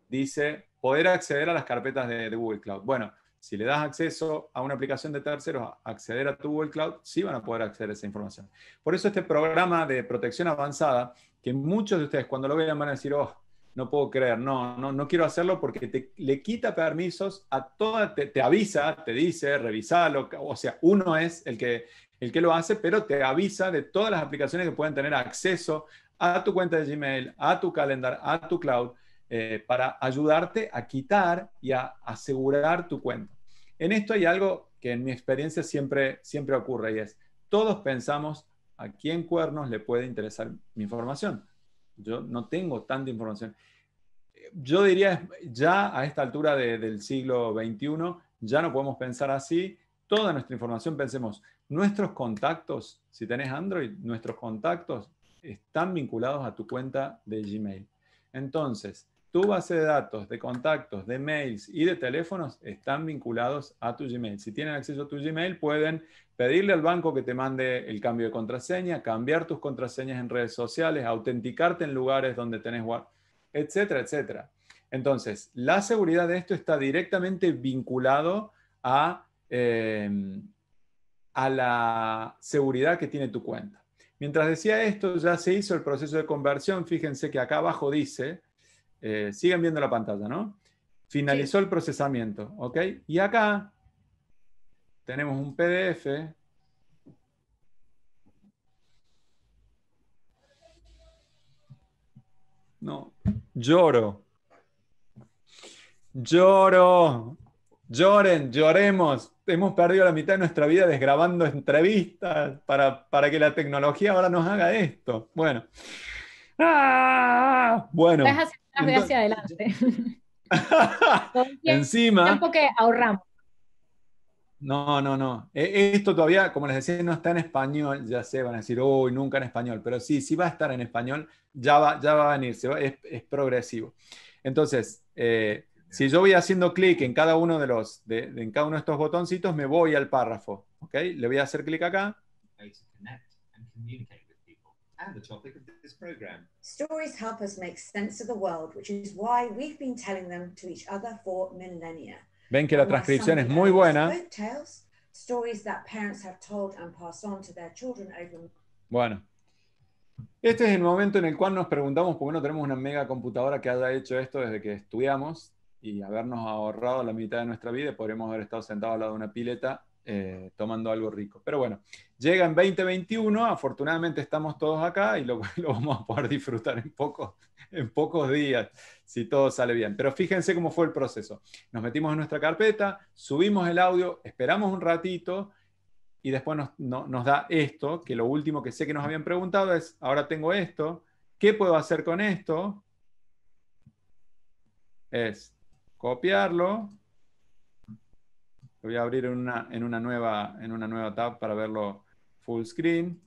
dice poder acceder a las carpetas de, Google Cloud. Bueno, si le das acceso a una aplicación de terceros, acceder a tu Google Cloud, sí van a poder acceder a esa información. Por eso este programa de protección avanzada, que muchos de ustedes cuando lo vean van a decir, oh, no puedo creer, no, no, no quiero hacerlo porque te, le quita permisos a toda, te, avisa, te dice, revisalo, o sea, uno es el que, el que lo hace, pero te avisa de todas las aplicaciones que pueden tener acceso a tu cuenta de Gmail, a tu calendar, a tu cloud, eh, para ayudarte a quitar y a asegurar tu cuenta. En esto hay algo que en mi experiencia siempre, siempre ocurre y es, todos pensamos a quién cuernos le puede interesar mi información. Yo no tengo tanta información. Yo diría, ya a esta altura del siglo XXI, ya no podemos pensar así toda nuestra información, pensemos, nuestros contactos, si tenés Android, nuestros contactos están vinculados a tu cuenta de Gmail. Entonces, tu base de datos, de contactos, de mails y de teléfonos están vinculados a tu Gmail. Si tienen acceso a tu Gmail, pueden pedirle al banco que te mande el cambio de contraseña, cambiar tus contraseñas en redes sociales, autenticarte en lugares donde tenés etcétera, etcétera. Entonces, la seguridad de esto está directamente vinculado a Em, a la seguridad que tiene tu cuenta. Mientras decía esto, ya se hizo el proceso de conversión. Fíjense que acá abajo dice, eh, siguen viendo la pantalla, ¿no? Finalizó el procesamiento, ¿ok? Y acá tenemos un PDF No. Lloro. Lloro. Lloren, lloremos hemos perdido la mitad de nuestra vida desgrabando entrevistas para, que la tecnología ahora nos haga esto. Bueno. Ah, bueno. Hacia, hacia adelante. encima. Tiempo que ahorramos. No, no, no. E, esto todavía, como les decía, no está en español. Ya sé, van a decir, uy, nunca en español. Pero sí, sí va a estar en español. Ya va, ya va a venir. es, progresivo. Entonces, eh, si yo voy haciendo clic en cada uno de los, en cada uno de estos botoncitos, me voy al párrafo, ¿ok? Le voy a hacer clic acá. Ven que la transcripción es muy buena. Bueno. Este es el momento en el cual nos preguntamos por qué no tenemos una mega computadora que haya hecho esto desde que estudiamos y habernos ahorrado la mitad de nuestra vida y podríamos haber estado sentados al lado de una pileta eh, tomando algo rico. Pero bueno, llega en 2021, afortunadamente estamos todos acá y lo, vamos a poder disfrutar en pocos, en pocos días, si todo sale bien. Pero fíjense cómo fue el proceso. Nos metimos en nuestra carpeta, subimos el audio, esperamos un ratito y después nos, nos da esto, que lo último que sé que nos habían preguntado es, ahora tengo esto, ¿qué puedo hacer con esto? Es copiarlo. voy a abrir en una, en una, nueva, en una nueva tab para verlo full screen.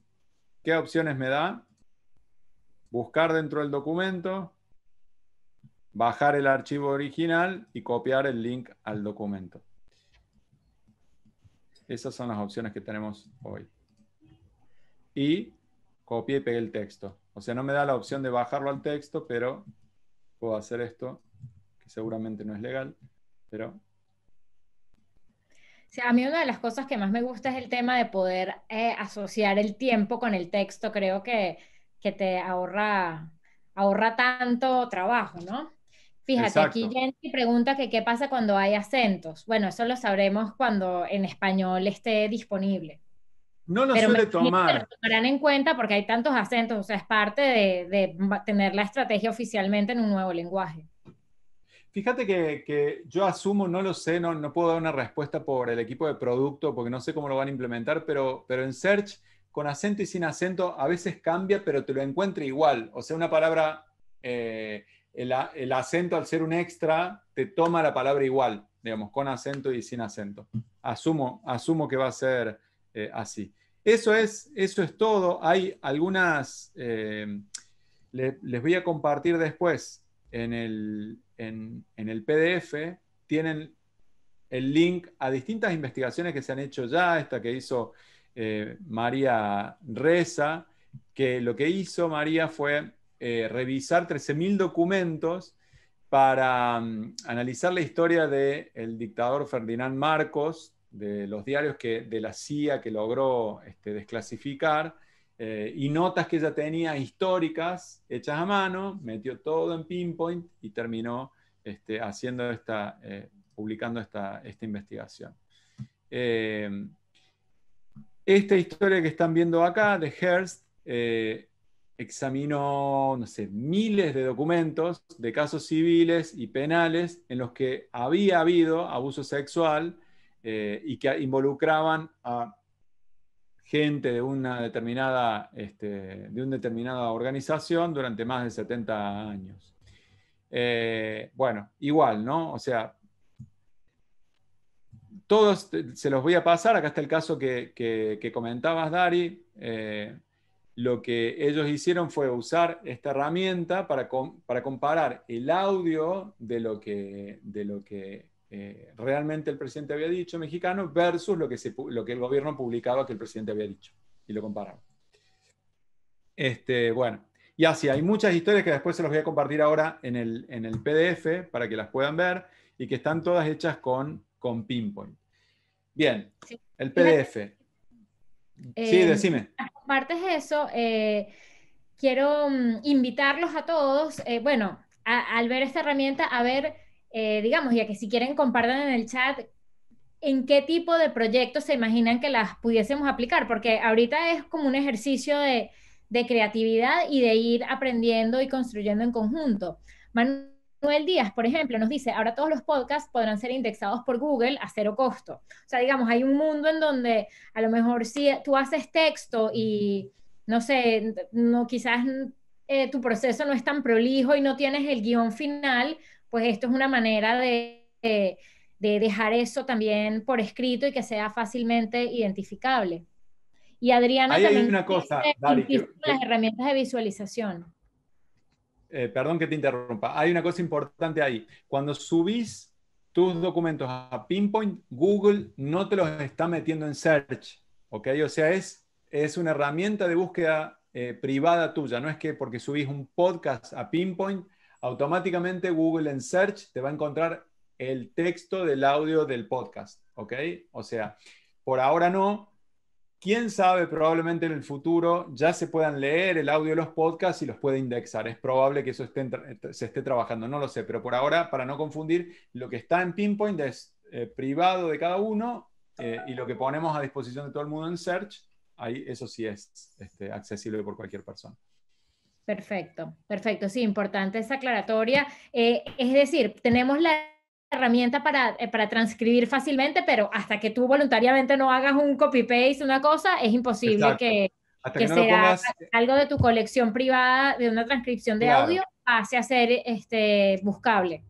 ¿Qué opciones me da? Buscar dentro del documento, bajar el archivo original y copiar el link al documento. Esas son las opciones que tenemos hoy. Y copié y pegué el texto. O sea, no me da la opción de bajarlo al texto, pero puedo hacer esto seguramente no es legal, pero... Sí, a mí una de las cosas que más me gusta es el tema de poder eh, asociar el tiempo con el texto, creo que, te ahorra, ahorra tanto trabajo, ¿no? Fíjate, aquí Jenny pregunta que qué pasa cuando hay acentos. Bueno, eso lo sabremos cuando en español esté disponible. No lo suele tomar. Lo tomarán en cuenta porque hay tantos acentos, o sea, es parte de tener la estrategia oficialmente en un nuevo lenguaje. Fíjate que, yo asumo, no lo sé, no, puedo dar una respuesta por el equipo de producto porque no sé cómo lo van a implementar, pero, pero en Search, con acento y sin acento, a veces cambia, pero te lo encuentra igual. O sea, una palabra, eh, el, acento al ser un extra, te toma la palabra igual, digamos, con acento y sin acento. Asumo, asumo que va a ser eh, así. Eso es, eso es todo. Hay algunas, eh, les voy a compartir después en el, PDF tienen el link a distintas investigaciones que se han hecho ya, esta que hizo eh, María Reza, que lo que hizo María fue eh, revisar 13.000 documentos para mm, analizar la historia del dictador Ferdinand Marcos, de los diarios que, de la CIA que logró este, desclasificar, eh, y notas que ella tenía históricas hechas a mano, metió todo en Pinpoint y terminó este, haciendo esta, eh, publicando esta, esta investigación. Eh, esta historia que están viendo acá de Hearst examinó, miles de documentos de casos civiles y penales en los que había habido abuso sexual y que involucraban a gente de una determinada, este, de una determinada organización durante más de 70 años. Eh, bueno, igual, ¿no? O sea, todos se los voy a pasar. Acá está el caso que, comentabas, Dari. Eh, lo que ellos hicieron fue usar esta herramienta para, para comparar el audio de lo, que, de lo que eh, realmente el presidente había dicho mexicano versus lo que, lo que el gobierno publicaba que el presidente había dicho y lo comparaba. Este, bueno, y así, hay muchas historias que después se los voy a compartir ahora en el, en el PDF para que las puedan ver y que están todas hechas con, con Pinpoint. Bien, el PDF. sí, eh, decime. de eso. Eh, quiero mm, invitarlos a todos, bueno, al ver esta herramienta, a ver eh, digamos, ya que si quieren compartan en el chat en qué tipo de proyectos se imaginan que las pudiésemos aplicar, porque ahorita es como un ejercicio de, creatividad y de ir aprendiendo y construyendo en conjunto. Manuel Díaz, por ejemplo, nos dice, ahora todos los podcasts podrán ser indexados por Google a cero costo. O sea, digamos, hay un mundo en donde a lo mejor si tú haces texto y, no sé, no, quizás eh, tu proceso no es tan prolijo y no tienes el guión final, pues esto es una manera de, dejar eso también por escrito y que sea fácilmente identificable. Y Adriana también hay una cosa, las herramientas de visualización. Eh, perdón que te interrumpa. Hay una cosa importante ahí. Cuando subís tus documentos a Pinpoint, Google no te los está metiendo en Search, ¿ok? O sea, es, es una herramienta de búsqueda eh, privada tuya. No es que porque subís un podcast a Pinpoint automáticamente Google en Search te va a encontrar el texto del audio del podcast, ¿ok? O sea, por ahora no. Quién sabe, probablemente en el futuro ya se puedan leer el audio de los podcasts y los puede indexar. Es probable que eso esté, eh, se esté trabajando, no lo sé, pero por ahora, para no confundir, lo que está en Pinpoint es eh, privado de cada uno eh, y lo que ponemos a disposición de todo el mundo en Search, ahí eso sí es este, accesible por cualquier persona. Perfecto, perfecto. Sí, importante esa aclaratoria. Eh, es decir, tenemos la herramienta para, eh, para transcribir fácilmente, pero hasta que tú voluntariamente no hagas un copy-paste, una cosa, es imposible que, sea eh, algo de tu colección privada de una transcripción de audio pase a ser este, buscable.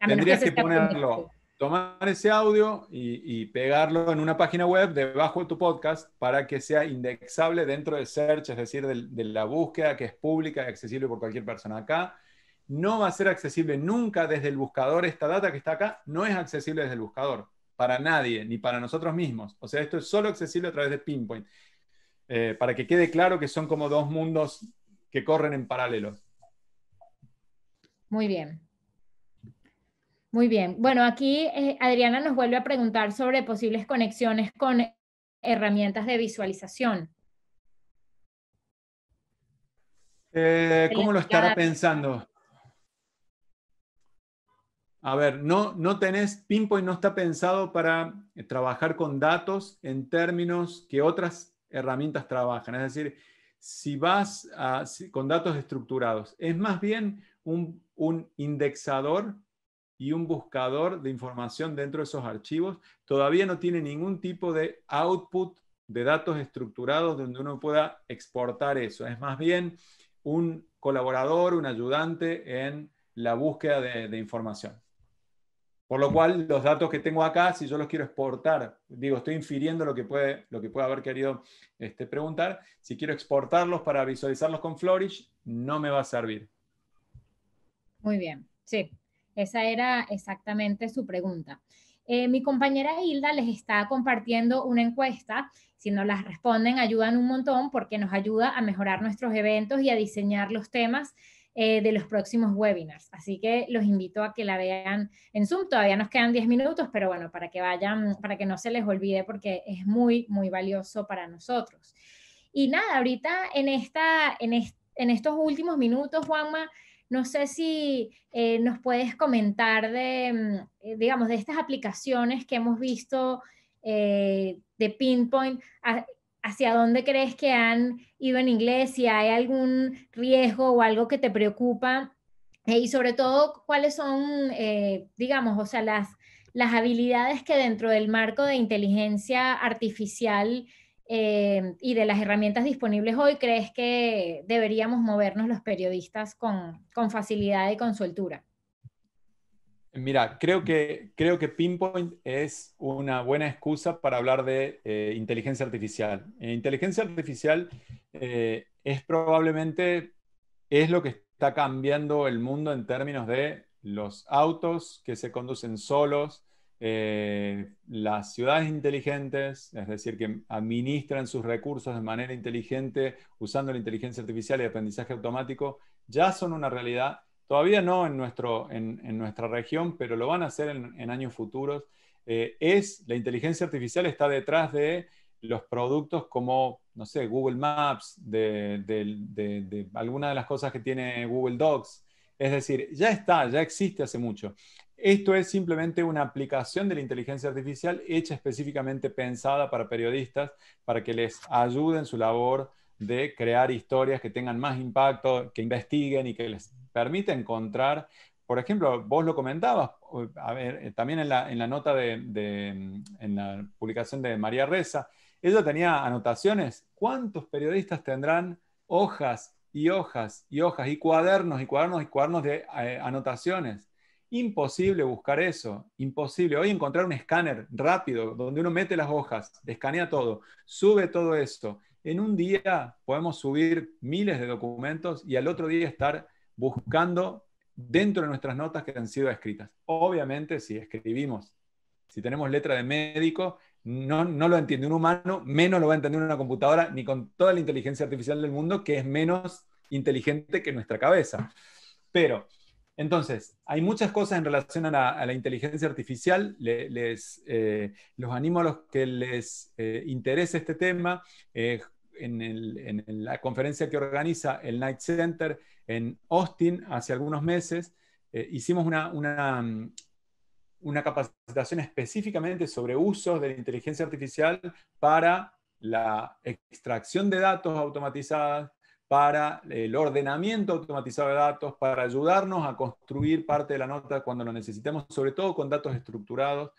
Tendrías que, ponerlo tomar ese audio y, pegarlo en una página web debajo de tu podcast para que sea indexable dentro de search, es decir, de, la búsqueda que es pública y accesible por cualquier persona acá. No va a ser accesible nunca desde el buscador. Esta data que está acá no es accesible desde el buscador, para nadie, ni para nosotros mismos. O sea, esto es solo accesible a través de Pinpoint. Eh, para que quede claro que son como dos mundos que corren en paralelo. Muy bien. Muy bien. Bueno, aquí eh, Adriana nos vuelve a preguntar sobre posibles conexiones con herramientas de visualización. Eh, ¿Cómo lo estará pensando? A ver, no, no tenés, Pinpoint no está pensado para trabajar con datos en términos que otras herramientas trabajan. Es decir, si vas con datos estructurados, es más bien un, un indexador y un buscador de información dentro de esos archivos. Todavía no tiene ningún tipo de output de datos estructurados donde uno pueda exportar eso. Es más bien un colaborador, un ayudante en la búsqueda de, información. Por lo cual, los datos que tengo acá, si yo los quiero exportar, digo, estoy infiriendo lo que puede, lo que haber querido este, preguntar, si quiero exportarlos para visualizarlos con Flourish, no me va a servir. Muy bien, sí, esa era exactamente su pregunta. Eh, mi compañera Hilda les está compartiendo una encuesta. Si nos las responden, ayudan un montón porque nos ayuda a mejorar nuestros eventos y a diseñar los temas eh, de los próximos webinars. Así que los invito a que la vean en Zoom. Todavía nos quedan 10 minutos, pero bueno, para que vayan, para que no se les olvide porque es muy, muy valioso para nosotros. Y nada, ahorita en, esta, en, en estos últimos minutos, Juanma, no sé si eh, nos puedes comentar de, mm, eh, digamos, de estas aplicaciones que hemos visto eh, de Pinpoint, hacia dónde crees que han ido en inglés, si hay algún riesgo o algo que te preocupa, y sobre todo cuáles son, digamos, o sea, las, las habilidades que dentro del marco de inteligencia artificial eh, y de las herramientas disponibles hoy, crees que deberíamos movernos los periodistas con, facilidad y con soltura? Mira, creo que, creo que Pinpoint es una buena excusa para hablar de eh, inteligencia artificial. Eh, inteligencia artificial es probablemente es lo que está cambiando el mundo en términos de los autos que se conducen solos, eh, las ciudades inteligentes, es decir, que administran sus recursos de manera inteligente usando la inteligencia artificial y aprendizaje automático, ya son una realidad. Todavía no en, nuestro, en, nuestra región, pero lo van a hacer en, años futuros. Eh, es, la inteligencia artificial está detrás de los productos como, no sé, Google Maps, de, de, de las cosas que tiene Google Docs. Es decir, ya está, ya existe hace mucho. Esto es simplemente una aplicación de la inteligencia artificial hecha específicamente pensada para periodistas, para que les ayuden en su labor de crear historias que tengan más impacto, que investiguen y que les permita encontrar, por ejemplo, vos lo comentabas, eh, también en la, nota de, en la publicación de María Reza, ella tenía anotaciones, ¿cuántos periodistas tendrán hojas y hojas y hojas y cuadernos y cuadernos y cuadernos de eh, anotaciones? Imposible buscar eso, imposible. Hoy encontrar un escáner rápido donde uno mete las hojas, escanea todo, sube todo eso. En un día podemos subir miles de documentos y al otro día estar buscando dentro de nuestras notas que han sido escritas. Obviamente, si escribimos, si tenemos letra de médico, no, no, lo entiende un humano, menos lo va a entender una computadora, ni con toda la inteligencia artificial del mundo, que es menos inteligente que nuestra cabeza. Pero entonces, hay muchas cosas en relación a la, inteligencia artificial. les, eh, los animo a los que les eh, interese este tema. Eh, en, la conferencia que organiza el Night Center en Austin hace algunos meses, hicimos una, una, una capacitación específicamente sobre usos de la inteligencia artificial para la extracción de datos automatizadas, para eh, el ordenamiento automatizado de datos, para ayudarnos a construir parte de la nota cuando lo necesitemos, sobre todo con datos estructurados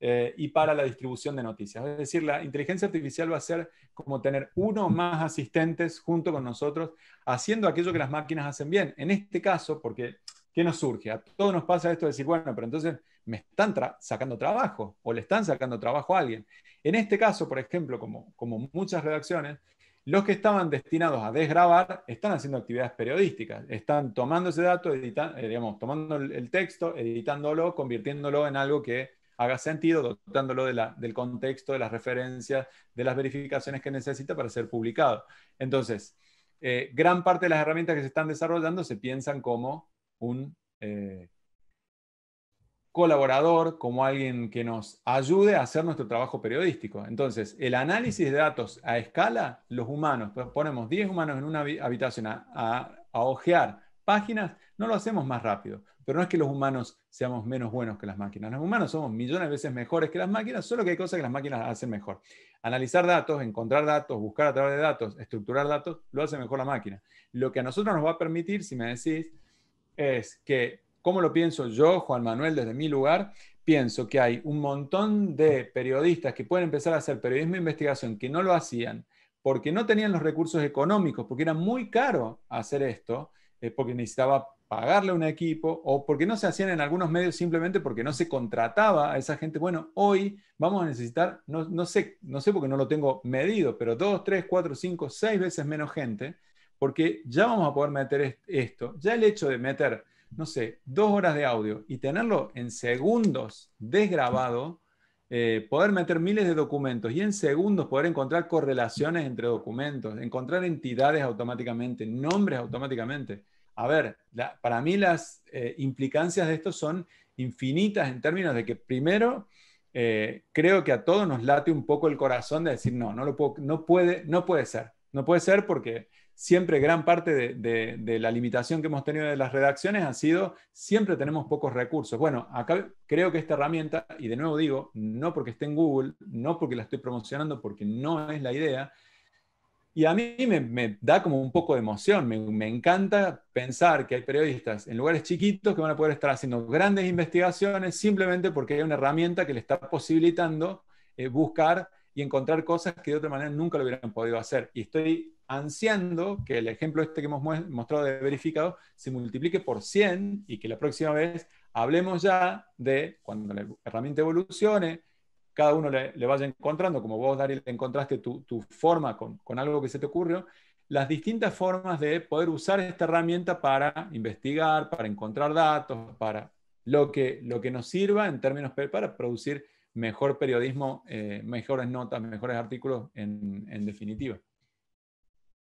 eh, y para la distribución de noticias. Es decir, la inteligencia artificial va a ser como tener uno o más asistentes junto con nosotros, haciendo aquello que las máquinas hacen bien. En este caso, porque, ¿qué nos surge? A todos nos pasa esto de decir, bueno, pero entonces me están sacando trabajo o le están sacando trabajo a alguien. En este caso, por ejemplo, como muchas redacciones, los que estaban destinados a desgrabar están haciendo actividades periodísticas, están tomando ese dato, eh, digamos, tomando el texto, editándolo, convirtiéndolo en algo que haga sentido, dotándolo del contexto, de las referencias, de las verificaciones que necesita para ser publicado. Entonces, eh, gran parte de las herramientas que se están desarrollando se piensan como un eh, colaborador, como alguien que nos ayude a hacer nuestro trabajo periodístico. Entonces, el análisis de datos a escala, los humanos, pues ponemos 10 humanos en una habitación a, a, a ojear páginas, no lo hacemos más rápido. Pero no es que los humanos seamos menos buenos que las máquinas. Los humanos somos millones de veces mejores que las máquinas, solo que hay cosas que las máquinas hacen mejor. Analizar datos, encontrar datos, buscar a través de datos, estructurar datos, lo hace mejor la máquina. Lo que a nosotros nos va a permitir, si me decís, es que ¿Cómo lo pienso yo, Juan Manuel, desde mi lugar? Pienso que hay un montón de periodistas que pueden empezar a hacer periodismo de investigación que no lo hacían porque no tenían los recursos económicos, porque era muy caro hacer esto, eh, porque necesitaba pagarle a un equipo o porque no se hacían en algunos medios simplemente porque no se contrataba a esa gente. Bueno, hoy vamos a necesitar, no, no, sé, no sé porque no lo tengo medido, pero dos, tres, cuatro, cinco, seis veces menos gente, porque ya vamos a poder meter esto. Ya el hecho de meter no sé, dos horas de audio y tenerlo en segundos desgrabado, eh, poder meter miles de documentos y en segundos poder encontrar correlaciones entre documentos, encontrar entidades automáticamente, nombres automáticamente. A ver, para mí las eh, implicancias de esto son infinitas en términos de que primero eh, creo que a todos nos late un poco el corazón de decir no, no lo puedo, no puede, no puede ser, no puede ser porque siempre gran parte de, la limitación que hemos tenido de las redacciones ha sido siempre tenemos pocos recursos. Bueno, acá creo que esta herramienta, y de nuevo digo, no porque esté en Google, no porque la estoy promocionando, porque no es la idea. Y a mí me, da como un poco de emoción, me, encanta pensar que hay periodistas en lugares chiquitos que van a poder estar haciendo grandes investigaciones simplemente porque hay una herramienta que le está posibilitando eh, buscar y encontrar cosas que de otra manera nunca lo hubieran podido hacer. Y estoy ansiando que el ejemplo este que hemos mostrado de verificado se multiplique por 100 y que la próxima vez hablemos ya de cuando la herramienta evolucione, cada uno le, vaya encontrando, como vos, Daryl, encontraste tu, forma con, con algo que se te ocurrió, las distintas formas de poder usar esta herramienta para investigar, para encontrar datos, para lo que, lo que nos sirva en términos para producir mejor periodismo, eh, mejores notas, mejores artículos en, definitiva.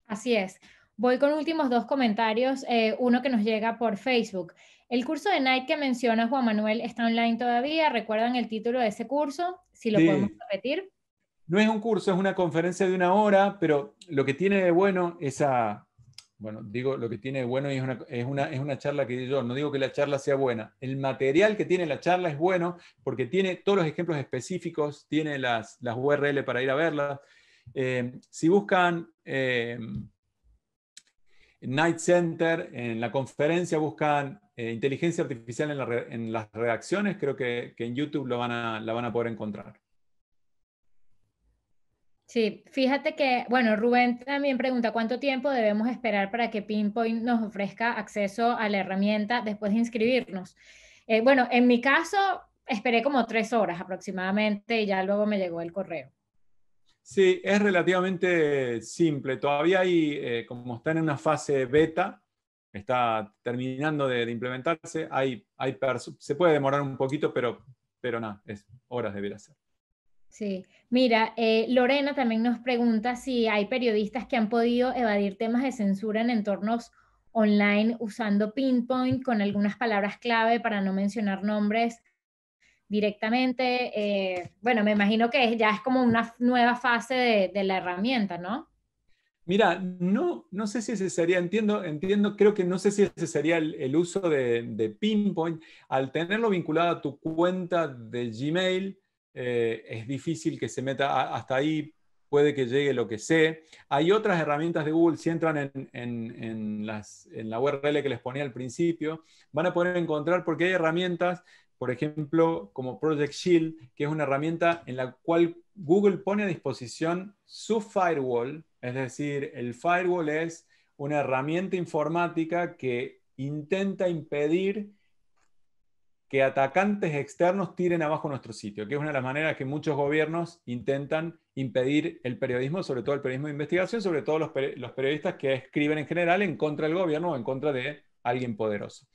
Así es. Voy con últimos dos comentarios, eh, uno que nos llega por Facebook. El curso de Night que menciona Juan Manuel está online todavía. ¿Recuerdan el título de ese curso? Si lo podemos repetir. No es un curso, es una conferencia de una hora, pero lo que tiene de bueno esa, bueno, digo, lo que tiene bueno y es, una, es una charla que yo, no digo que la charla sea buena, el material que tiene la charla es bueno porque tiene todos los ejemplos específicos, tiene las, URL para ir a verlas. Eh, si buscan eh, Night Center, en la conferencia buscan eh, inteligencia artificial en, las redacciones, creo que, que en YouTube lo van a, la van a poder encontrar. Sí, fíjate que, bueno, Rubén también pregunta cuánto tiempo debemos esperar para que Pinpoint nos ofrezca acceso a la herramienta después de inscribirnos. Eh, bueno, en mi caso, esperé como tres horas aproximadamente y ya luego me llegó el correo. Sí, es relativamente simple. Todavía hay, eh, como está en una fase beta, está terminando de, implementarse, hay, hay se puede demorar un poquito, pero, pero nada, es horas debería ser. Sí, Mira, eh, Lorena también nos pregunta si hay periodistas que han podido evadir temas de censura en entornos online usando pinpoint con algunas palabras clave para no mencionar nombres directamente. Eh, bueno, me imagino que ya es como una nueva fase de, la herramienta, ¿no? Mira, no, no sé si ese sería, entiendo, entiendo, creo que no sé si ese sería el, uso de, de, Pinpoint. Al tenerlo vinculado a tu cuenta de Gmail, eh, es difícil que se meta hasta ahí, puede que llegue lo que sé. Hay otras herramientas de Google, si entran en, en la URL que les ponía al principio, van a poder encontrar porque hay herramientas, por ejemplo, como Project Shield, que es una herramienta en la cual Google pone a disposición su firewall, es decir, el firewall es una herramienta informática que intenta impedir que atacantes externos tiren abajo nuestro sitio, que es una de las maneras que muchos gobiernos intentan impedir el periodismo, sobre todo el periodismo de investigación, sobre todo los, periodistas que escriben en general en contra del gobierno o en contra de alguien poderoso.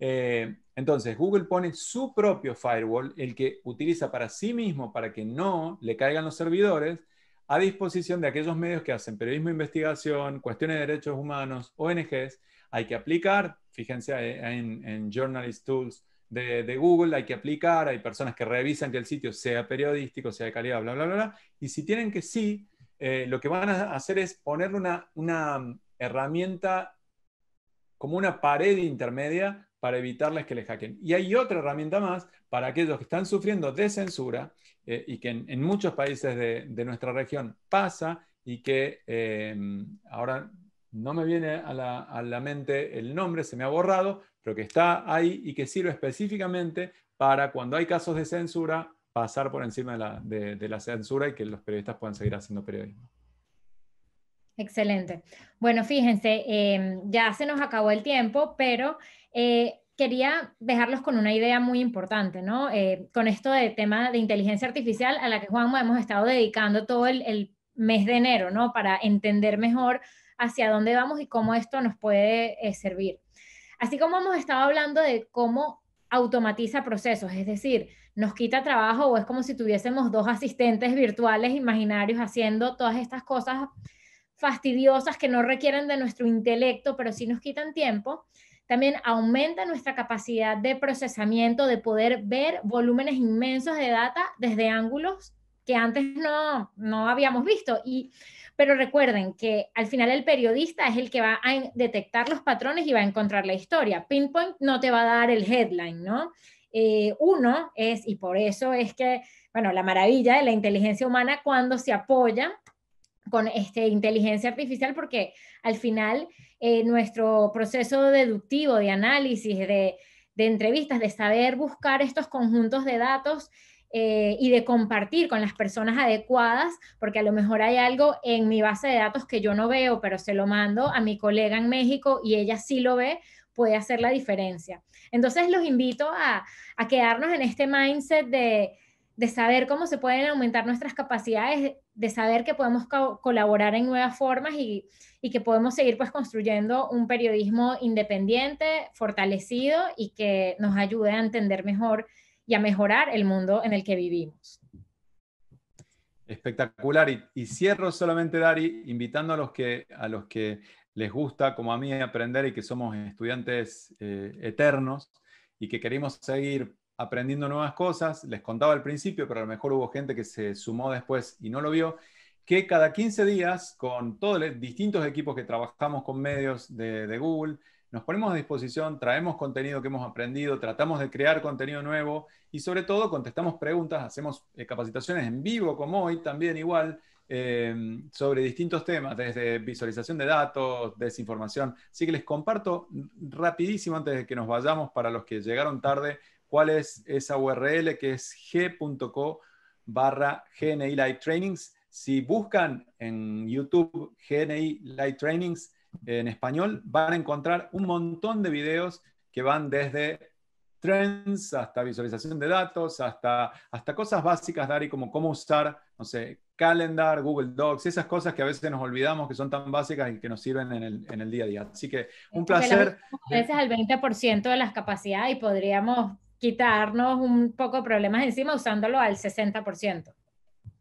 Eh, entonces, Google pone su propio firewall, el que utiliza para sí mismo, para que no le caigan los servidores, a disposición de aquellos medios que hacen periodismo de investigación, cuestiones de derechos humanos, ONGs. Hay que aplicar, fíjense eh, en Journalist Tools, de, Google, hay que aplicar, hay personas que revisan que el sitio sea periodístico, sea de calidad, bla, bla, bla. Y si tienen que sí, eh, lo que van a hacer es ponerle una, una herramienta como una pared intermedia para evitarles que les hackeen. Y hay otra herramienta más para aquellos que están sufriendo de censura eh, y que en, muchos países de, nuestra región pasa y que eh, ahora no me viene a la, mente el nombre, se me ha borrado, pero que está ahí y que sirve específicamente para cuando hay casos de censura, pasar por encima de la, censura y que los periodistas puedan seguir haciendo periodismo. Excelente. Bueno, fíjense, em, ya se nos acabó el tiempo, pero eh, quería dejarlos con una idea muy importante, ¿no? Eh, con esto de tema de inteligencia artificial a la que Juanma hemos estado dedicando todo el, el mes de enero, ¿no? Para entender mejor hacia dónde vamos y cómo esto nos puede eh, servir. Así como hemos estado hablando de cómo automatiza procesos, es decir, nos quita trabajo o es como si tuviésemos dos asistentes virtuales imaginarios haciendo todas estas cosas fastidiosas que no requieren de nuestro intelecto, pero sí nos quitan tiempo. También aumenta nuestra capacidad de procesamiento, de poder ver volúmenes inmensos de data desde ángulos que antes no, no habíamos visto. Y, pero recuerden que al final el periodista es el que va a detectar los patrones y va a encontrar la historia. Pinpoint no te va a dar el headline, ¿no? Eh, uno es, y por eso es que, bueno, la maravilla de la inteligencia humana cuando se apoya con este, inteligencia artificial, porque al final eh, nuestro proceso deductivo, de análisis, de, de entrevistas, de saber buscar estos conjuntos de datos, eh, y de compartir con las personas adecuadas, porque a lo mejor hay algo en mi base de datos que yo no veo, pero se lo mando a mi colega en México y ella sí lo ve, puede hacer la diferencia. Entonces los invito a, quedarnos en este mindset de, saber cómo se pueden aumentar nuestras capacidades, de saber que podemos colaborar en nuevas formas y, que podemos seguir pues construyendo un periodismo independiente, fortalecido y que nos ayude a entender mejor y a mejorar el mundo en el que vivimos. Espectacular. Y, cierro solamente, Dari, invitando a los, que, a los que les gusta, como a mí, aprender y que somos estudiantes eh, eternos y que queremos seguir aprendiendo nuevas cosas. Les contaba al principio, pero a lo mejor hubo gente que se sumó después y no lo vio, que cada 15 días, con todos los distintos equipos que trabajamos con medios de Google, nos ponemos a disposición, traemos contenido que hemos aprendido, tratamos de crear contenido nuevo y sobre todo contestamos preguntas, hacemos eh, capacitaciones en vivo como hoy también igual em, sobre distintos temas, desde visualización de datos, desinformación. Así que les comparto rapidísimo antes de que nos vayamos para los que llegaron tarde cuál es esa URL que es g.co barra GNI Trainings. Si buscan en YouTube GNI Light Trainings, en español, van a encontrar un montón de videos que van desde trends hasta visualización de datos, hasta, hasta cosas básicas, Dari, como cómo usar, no sé, Calendar, Google Docs, esas cosas que a veces nos olvidamos que son tan básicas y que nos sirven en el, en el día a día. Así que un placer. A veces al 20% de las capacidades y podríamos quitarnos un poco de problemas encima usándolo al 60%.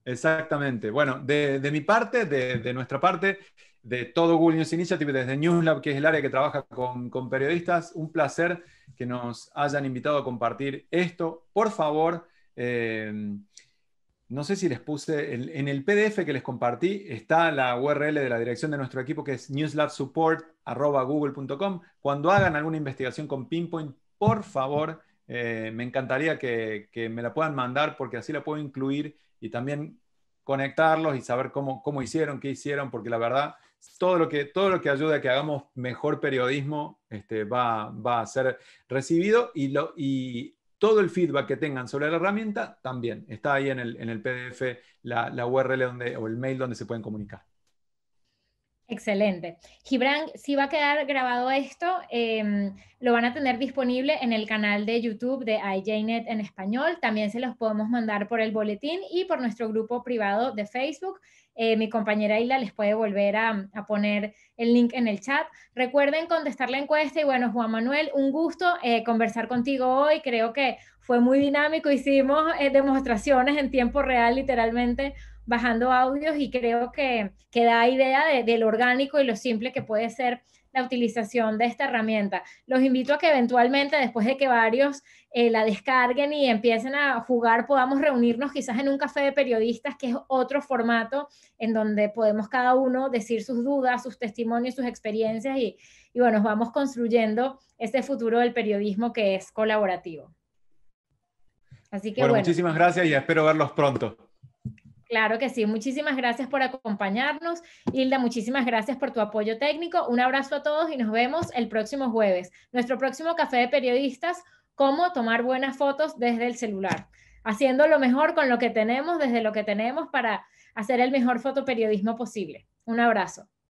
Exactamente. Bueno, de, de mi parte, de, de, nuestra parte, de todo Google News Initiative, desde NewsLab, que es el área que trabaja con, periodistas. Un placer que nos hayan invitado a compartir esto. Por favor, eh, no sé si les puse, en el PDF que les compartí está la URL de la dirección de nuestro equipo, que es newslabsupport.google.com. Cuando hagan alguna investigación con Pinpoint, por favor, eh, me encantaría que, me la puedan mandar porque así la puedo incluir y también conectarlos y saber cómo, cómo hicieron, qué hicieron, porque la verdad todo lo que, todo lo que ayude a que hagamos mejor periodismo este, va, va, a ser recibido y, lo, y, todo el feedback que tengan sobre la herramienta también. Está ahí en el, en el PDF la, URL donde, o el mail donde se pueden comunicar. Excelente. Gibran, si va a quedar grabado esto, em, lo van a tener disponible en el canal de YouTube de IJNet en español. También se los podemos mandar por el boletín y por nuestro grupo privado de Facebook. Eh, mi compañera Isla les puede volver a, poner el link en el chat. Recuerden contestar la encuesta y bueno, Juan Manuel, un gusto eh, conversar contigo hoy. Creo que fue muy dinámico, hicimos eh, demostraciones en tiempo real literalmente bajando audios y creo que, da idea de, de lo orgánico y lo simple que puede ser la utilización de esta herramienta. Los invito a que eventualmente, después de que varios eh, la descarguen y empiecen a jugar, podamos reunirnos quizás en un café de periodistas, que es otro formato en donde podemos cada uno decir sus dudas, sus testimonios, sus experiencias y, y bueno, vamos construyendo este futuro del periodismo que es colaborativo. Así que bueno. muchísimas gracias y espero verlos pronto. Claro que sí, muchísimas gracias por acompañarnos. Hilda, muchísimas gracias por tu apoyo técnico. Un abrazo a todos y nos vemos el próximo jueves. Nuestro próximo café de periodistas, cómo tomar buenas fotos desde el celular, haciendo lo mejor con lo que tenemos, desde lo que tenemos para hacer el mejor fotoperiodismo posible. Un abrazo.